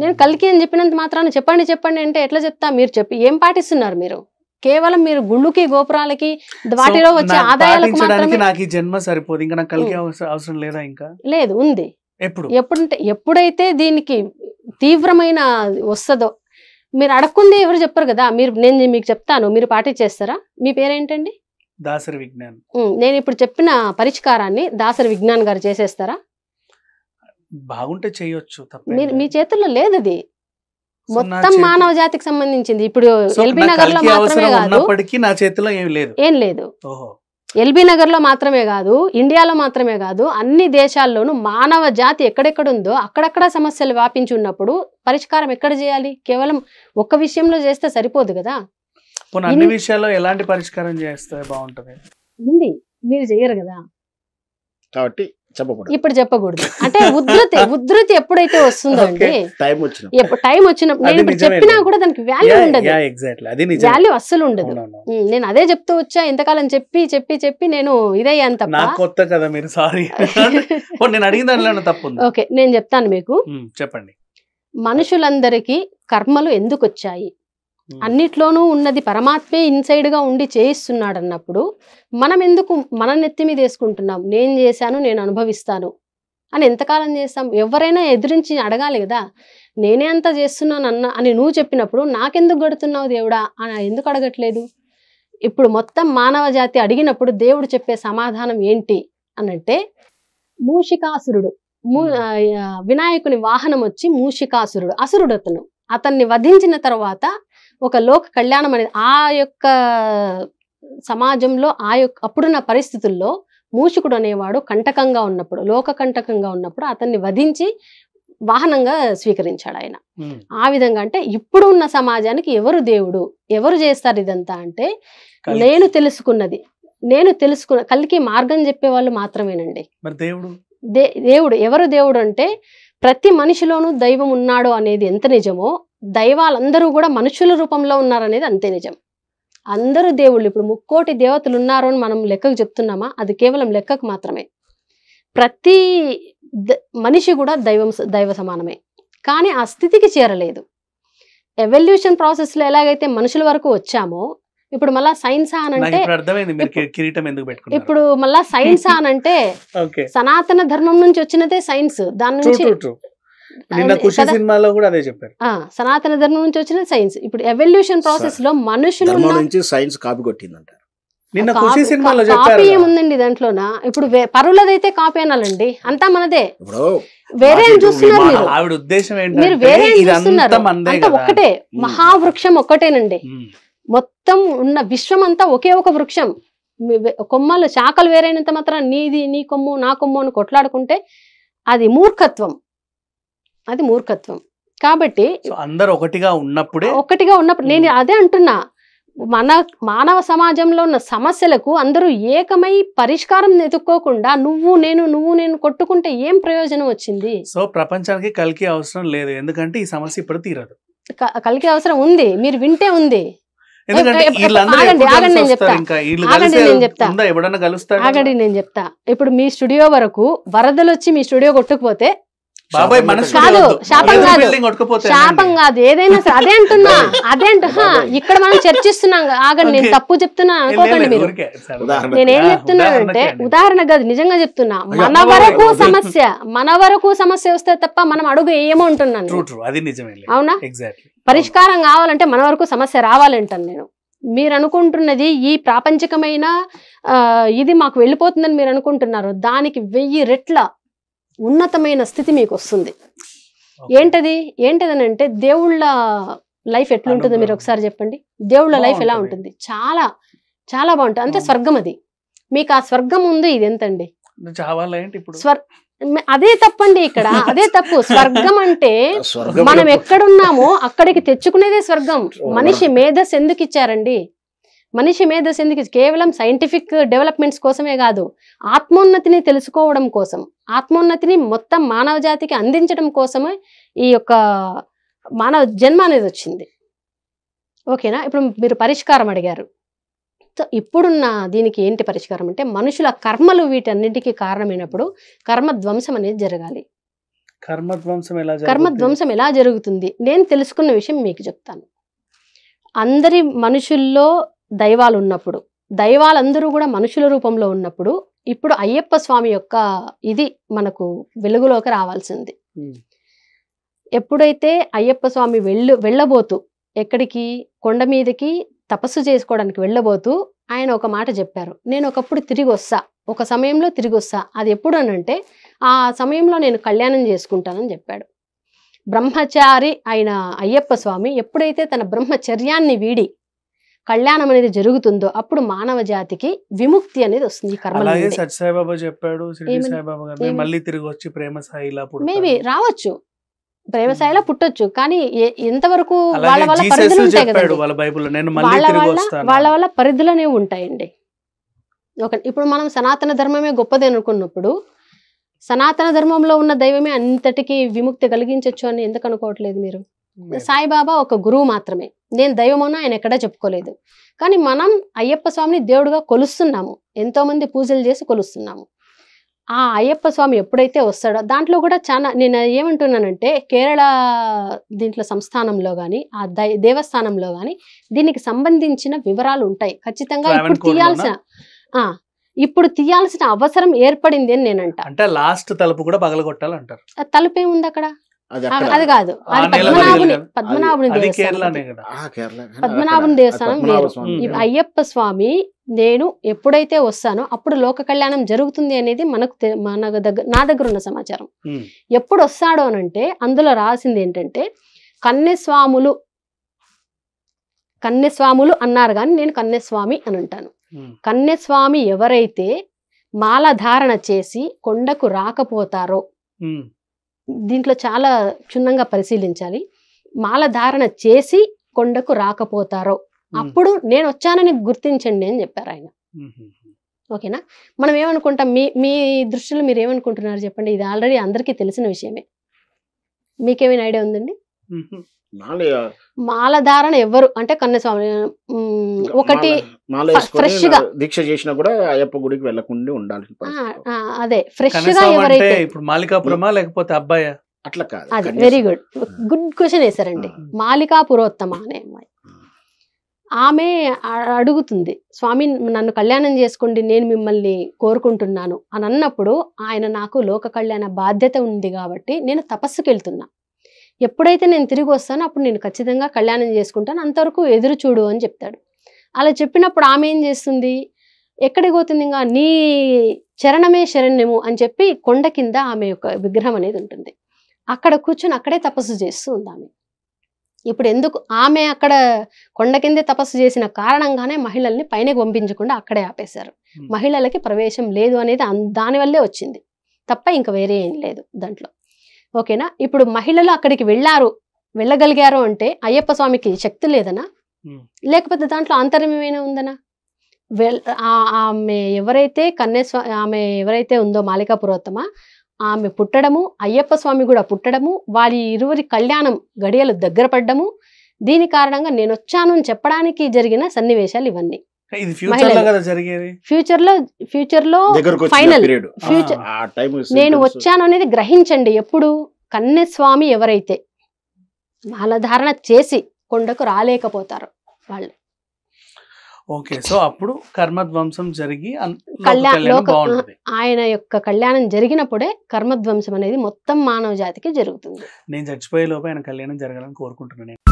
నేను కలికి అని చెప్పినంత మాత్రాన చెప్పండి చెప్పండి అంటే ఎట్లా చెప్తా మీరు చెప్పి ఏం పాటిస్తున్నారు మీరు కేవలం మీరు గుళ్ళుకి గోపురాలకి వాటిలో వచ్చే ఆదాయాలకు మాత్రమే నాకు జన్మ సరిపోదు ఇంకా కలికి అవసరం లేదా ఇంకా లేదు ఉంది ఎప్పుడు ఎప్పుడంటే ఎప్పుడైతే దీనికి తీవ్రమైన వస్తుందో మీరు అడగకుంది ఎవరు చెప్పరు కదా మీరు నేను మీకు చెప్తాను మీరు పాటించేస్తారా మీ పేరేంటండి దాసరి విజ్ఞాన్ నేను ఇప్పుడు చెప్పిన పరిష్కారాన్ని దాసరి విజ్ఞాన్ గారు చేసేస్తారా బాగుంటే చేయొచ్చు మీరు మీ చేతుల్లో లేదు అది మొత్తం మానవ జాతికి సంబంధించింది ఇప్పుడు ఎల్బీ నగర్ లో మాత్రమే కాదు నా చేతిలో ఏం లేదు ఏం లేదు ఎల్బీ నగర్లో మాత్రమే కాదు ఇండియాలో మాత్రమే కాదు అన్ని దేశాల్లోనూ మానవ జాతి ఎక్కడెక్కడుందో అక్కడక్కడ సమస్యలు వ్యాపించి ఉన్నప్పుడు పరిష్కారం ఎక్కడ చేయాలి కేవలం ఒక్క విషయంలో చేస్తే సరిపోదు కదా అన్ని విషయాల్లో ఎలాంటి పరిష్కారం చేస్తే బాగుంటుంది మీరు చేయరు కదా కాబట్టి ఇప్పుడు చెప్పకూడదు అంటే ఉధృతి ఉధృతి ఎప్పుడైతే వస్తుందో అండి టైం వచ్చినప్పుడు టైం వచ్చినప్పుడు నేను ఇప్పుడు చెప్పినా కూడా దానికి వాల్యూ ఉండదు వాల్యూ అస్సలు ఉండదు నేను అదే చెప్తూ వచ్చా ఇంతకాలం చెప్పి చెప్పి చెప్పి నేను ఇదయ్యాను తప్ప కొత్త కదా మీరు సారీ నేను అడిగిన దానిలో తప్పు ఓకే నేను చెప్తాను మీకు చెప్పండి మనుషులందరికీ కర్మలు ఎందుకు వచ్చాయి అన్నిట్లోనూ ఉన్నది పరమాత్మే ఇన్సైడ్గా ఉండి చేయిస్తున్నాడు అన్నప్పుడు మనం ఎందుకు మన నెత్తి మీద వేసుకుంటున్నాం నేను చేశాను నేను అనుభవిస్తాను అని ఎంతకాలం చేస్తాం ఎవరైనా ఎదిరించి అడగాలి కదా నేనే అంతా చేస్తున్నాను అన్న అని నువ్వు చెప్పినప్పుడు నాకెందుకు గడుతున్నావు దేవుడా అని ఎందుకు అడగట్లేదు ఇప్పుడు మొత్తం మానవ జాతి అడిగినప్పుడు దేవుడు చెప్పే సమాధానం ఏంటి అనంటే మూషికాసురుడు మూ వినాయకుని వాహనం వచ్చి మూషికాసురుడు అసురుడు అతను అతన్ని వధించిన తర్వాత ఒక లోక కళ్యాణం అనేది ఆ యొక్క సమాజంలో ఆ యొక్క అప్పుడున్న పరిస్థితుల్లో మూషికుడు అనేవాడు కంటకంగా ఉన్నప్పుడు లోక కంటకంగా ఉన్నప్పుడు అతన్ని వధించి వాహనంగా స్వీకరించాడు ఆయన ఆ విధంగా అంటే ఇప్పుడు ఉన్న సమాజానికి ఎవరు దేవుడు ఎవరు చేస్తారు ఇదంతా అంటే నేను తెలుసుకున్నది నేను తెలుసుకున్న కలికి మార్గం చెప్పేవాళ్ళు మాత్రమేనండి దేవుడు దేవుడు ఎవరు దేవుడు అంటే ప్రతి మనిషిలోనూ దైవం ఉన్నాడు అనేది ఎంత నిజమో దైవాలందరూ కూడా మనుషుల రూపంలో ఉన్నారనేది అంతే నిజం అందరూ దేవుళ్ళు ఇప్పుడు ముక్కోటి దేవతలు ఉన్నారు అని మనం లెక్కకు చెప్తున్నామా అది కేవలం లెక్కకు మాత్రమే ప్రతి మనిషి కూడా దైవం దైవ సమానమే కానీ ఆ స్థితికి చేరలేదు ఎవల్యూషన్ ప్రాసెస్లో ఎలాగైతే మనుషుల వరకు వచ్చామో ఇప్పుడు మళ్ళా అని అంటే ఇప్పుడు మళ్ళా అని అంటే సనాతన ధర్మం నుంచి వచ్చినదే సైన్స్ దాని నుంచి సినిమాలో కూడా అదే చెప్పారు సనాతన ధర్మం నుంచి వచ్చిన సైన్స్ ఇప్పుడు ఎవల్యూషన్ ప్రాసెస్ లో మనుషులు నుంచి సైన్స్ కాపీ కొట్టిందంటారు నిన్న సినిమాలో కాపీ ఏముందండి దాంట్లోన ఇప్పుడు పరువులదైతే కాపీ అనాలండి అంతా మనదే వేరే చూస్తున్నారు మీరు వేరే చూస్తున్నారు అంతా ఒక్కటే మహావృక్షం ఒక్కటేనండి మొత్తం ఉన్న విశ్వం అంతా ఒకే ఒక వృక్షం కొమ్మలు శాఖలు వేరైనంత మాత్రం నీది నీ కొమ్ము నా కొమ్ము అని కొట్లాడుకుంటే అది మూర్ఖత్వం అది మూర్ఖత్వం కాబట్టి అందరూ ఒకటిగా ఉన్నప్పుడే ఒకటిగా ఉన్నప్పుడు నేను అదే అంటున్నా మన మానవ సమాజంలో ఉన్న సమస్యలకు అందరూ ఏకమై పరిష్కారం ఎదుక్కోకుండా నువ్వు నేను నువ్వు నేను కొట్టుకుంటే ఏం ప్రయోజనం వచ్చింది సో ప్రపంచానికి కలికి అవసరం లేదు ఎందుకంటే ఈ సమస్య ఇప్పుడు తీరదు కలికి అవసరం ఉంది మీరు వింటే ఉంది ఆగండి నేను నేను చెప్తా ఇప్పుడు మీ స్టూడియో వరకు వరదలు వచ్చి మీ స్టూడియో కొట్టుకుపోతే శాపం కాదు శాపం కాదు ఏదైనా అదే అంటున్నా అదే అంటున్నా ఇక్కడ మనం చర్చిస్తున్నాం ఆగండి నేను తప్పు చెప్తున్నా అనుకోకండి మీరు నేనేం అంటే ఉదాహరణ కాదు నిజంగా చెప్తున్నా మన వరకు సమస్య మన వరకు సమస్య వస్తే తప్ప మనం అడుగు ఏమో ఉంటున్నాను అవునా పరిష్కారం కావాలంటే మన వరకు సమస్య రావాలంటాను నేను మీరు అనుకుంటున్నది ఈ ప్రాపంచికమైన ఇది మాకు వెళ్ళిపోతుందని మీరు అనుకుంటున్నారు దానికి వెయ్యి రెట్ల ఉన్నతమైన స్థితి మీకు వస్తుంది ఏంటది ఏంటది అంటే దేవుళ్ళ లైఫ్ ఎట్లుంటుందో మీరు ఒకసారి చెప్పండి దేవుళ్ళ లైఫ్ ఎలా ఉంటుంది చాలా చాలా బాగుంటుంది అంటే స్వర్గం అది మీకు ఆ స్వర్గం ఉంది ఇది ఎంతండి స్వర్ అదే తప్పండి ఇక్కడ అదే తప్పు స్వర్గం అంటే మనం ఎక్కడున్నామో అక్కడికి తెచ్చుకునేదే స్వర్గం మనిషి మేధస్ ఎందుకు ఇచ్చారండి మనిషి మేధస్సు ఎందుకు కేవలం సైంటిఫిక్ డెవలప్మెంట్స్ కోసమే కాదు ఆత్మోన్నతిని తెలుసుకోవడం కోసం ఆత్మోన్నతిని మొత్తం మానవ జాతికి అందించడం కోసమే ఈ యొక్క మానవ జన్మ అనేది వచ్చింది ఓకేనా ఇప్పుడు మీరు పరిష్కారం అడిగారు సో ఇప్పుడున్న దీనికి ఏంటి పరిష్కారం అంటే మనుషుల కర్మలు వీటన్నిటికీ కారణమైనప్పుడు కర్మ ధ్వంసం అనేది జరగాలి కర్మధ్వంసం ఎలా కర్మధ్వంసం ఎలా జరుగుతుంది నేను తెలుసుకున్న విషయం మీకు చెప్తాను అందరి మనుషుల్లో దైవాలు ఉన్నప్పుడు దైవాలందరూ కూడా మనుషుల రూపంలో ఉన్నప్పుడు ఇప్పుడు అయ్యప్ప స్వామి యొక్క ఇది మనకు వెలుగులోకి రావాల్సింది ఎప్పుడైతే అయ్యప్ప స్వామి వెళ్ళు వెళ్ళబోతూ ఎక్కడికి కొండ మీదకి తపస్సు చేసుకోవడానికి వెళ్ళబోతూ ఆయన ఒక మాట చెప్పారు నేను ఒకప్పుడు తిరిగి వస్తా ఒక సమయంలో తిరిగి వస్తా అది ఎప్పుడు అనంటే ఆ సమయంలో నేను కళ్యాణం చేసుకుంటానని చెప్పాడు బ్రహ్మచారి అయిన అయ్యప్ప స్వామి ఎప్పుడైతే తన బ్రహ్మచర్యాన్ని వీడి కళ్యాణం అనేది జరుగుతుందో అప్పుడు మానవ జాతికి విముక్తి అనేది వస్తుంది అలాగే చెప్పాడు మళ్ళీ తిరిగి వచ్చి ప్రేమ సాయిలా మేబీ రావచ్చు ప్రేమసాయిలా పుట్టొచ్చు కానీ ఎంతవరకు వాళ్ళ వల్ల పరిధులు ఉంటాయి కదా వాళ్ళ వల్ల వాళ్ళ పరిధులు అనేవి ఉంటాయండి ఒక ఇప్పుడు మనం సనాతన ధర్మమే గొప్పది అనుకున్నప్పుడు సనాతన ధర్మంలో ఉన్న దైవమే అంతటికీ విముక్తి కలిగించవచ్చు అని ఎందుకు అనుకోవట్లేదు మీరు సాయిబాబా ఒక గురువు మాత్రమే నేను దైవమని ఆయన ఎక్కడా చెప్పుకోలేదు కానీ మనం అయ్యప్ప స్వామిని దేవుడుగా కొలుస్తున్నాము ఎంతో మంది పూజలు చేసి కొలుస్తున్నాము ఆ అయ్యప్ప స్వామి ఎప్పుడైతే వస్తాడో దాంట్లో కూడా చాలా నేను ఏమంటున్నానంటే కేరళ దీంట్లో సంస్థానంలో కానీ ఆ దేవస్థానంలో కానీ దీనికి సంబంధించిన వివరాలు ఉంటాయి ఖచ్చితంగా ఇప్పుడు తీయాల్సిన ఇప్పుడు తీయాల్సిన అవసరం ఏర్పడింది అని నేను అంటే లాస్ట్ తలుపు కూడా పగలగొట్టాలంటారు తలుపు ఏముంది అక్కడ అది కాదు పద్మనాభుని పద్మనాభుని పద్మనాభుని దేవస్థానం అయ్యప్ప స్వామి నేను ఎప్పుడైతే వస్తానో అప్పుడు లోక కళ్యాణం జరుగుతుంది అనేది మనకు మన దగ్గర నా దగ్గర ఉన్న సమాచారం ఎప్పుడు వస్తాడో అంటే అందులో రాసింది ఏంటంటే కన్నెస్వాములు కన్నెస్వాములు అన్నారు కానీ నేను కన్నెస్వామి అని అంటాను కన్నెస్వామి ఎవరైతే మాల ధారణ చేసి కొండకు రాకపోతారో దీంట్లో చాలా క్షుణ్ణంగా పరిశీలించాలి మాల ధారణ చేసి కొండకు రాకపోతారో అప్పుడు నేను వచ్చానని గుర్తించండి అని చెప్పారు ఆయన ఓకేనా మనం ఏమనుకుంటాం మీ మీ దృష్టిలో మీరు ఏమనుకుంటున్నారు చెప్పండి ఇది ఆల్రెడీ అందరికీ తెలిసిన విషయమే మీకేమైనా ఐడియా ఉందండి మాల ధారణ ఎవరు అంటే కన్నస్వామి ఒకటి ఫ్రెష్ గా దీక్ష చేసినా కూడా అయ్యప్ప గుడికి వెళ్లకుండా ఉండాలి అదే ఫ్రెష్ గా ఎవరైతే ఇప్పుడు మాలికాపురమా లేకపోతే అబ్బాయి అట్లా కాదు అది వెరీ గుడ్ గుడ్ క్వశ్చన్ వేశారండి మాలికా పురోత్తమ అనే అమ్మాయి ఆమె అడుగుతుంది స్వామి నన్ను కళ్యాణం చేసుకోండి నేను మిమ్మల్ని కోరుకుంటున్నాను అని అన్నప్పుడు ఆయన నాకు లోక కళ్యాణ బాధ్యత ఉంది కాబట్టి నేను తపస్సుకి వెళ్తున్నా ఎప్పుడైతే నేను తిరిగి వస్తానో అప్పుడు నేను ఖచ్చితంగా కళ్యాణం చేసుకుంటాను అంతవరకు ఎదురు చూడు అని చెప్తాడు అలా చెప్పినప్పుడు ఆమె ఏం చేస్తుంది ఎక్కడికి పోతుంది ఇంకా నీ చరణమే శరణ్యము అని చెప్పి కొండ కింద ఆమె యొక్క విగ్రహం అనేది ఉంటుంది అక్కడ కూర్చొని అక్కడే తపస్సు చేస్తూ ఉంది ఆమె ఇప్పుడు ఎందుకు ఆమె అక్కడ కొండ కిందే తపస్సు చేసిన కారణంగానే మహిళల్ని పైనకి పంపించకుండా అక్కడే ఆపేశారు మహిళలకి ప్రవేశం లేదు అనేది దానివల్లే వచ్చింది తప్ప ఇంకా వేరే ఏం లేదు దాంట్లో ఓకేనా ఇప్పుడు మహిళలు అక్కడికి వెళ్ళారు వెళ్ళగలిగారు అంటే అయ్యప్ప స్వామికి శక్తి లేదనా లేకపోతే దాంట్లో అంతర్యమేమైనా ఉందనా ఆమె ఎవరైతే కన్నేశ్వ ఆమె ఎవరైతే ఉందో మాలికా పురోత్తమ ఆమె పుట్టడము అయ్యప్ప స్వామి కూడా పుట్టడము వారి ఇరువురి కళ్యాణం గడియలు దగ్గర పడ్డము దీని కారణంగా నేను వచ్చాను అని చెప్పడానికి జరిగిన సన్నివేశాలు ఇవన్నీ ఫ్యూచర్ లో ఫ్యూచర్ లో ఫైనల్ నేను వచ్చాను అనేది గ్రహించండి ఎప్పుడు కన్నస్వామి ఎవరైతే మాలధారణ చేసి కొండకు రాలేకపోతారు వాళ్ళు ఓకే సో అప్పుడు కర్మధ్వంసం జరిగి ఆయన యొక్క కళ్యాణం జరిగినప్పుడే కర్మధ్వంసం అనేది మొత్తం మానవ జాతికి జరుగుతుంది నేను చచ్చిపోయే లోపు ఆయన కళ్యాణం జరగాలని కోరుకుంటున్నాను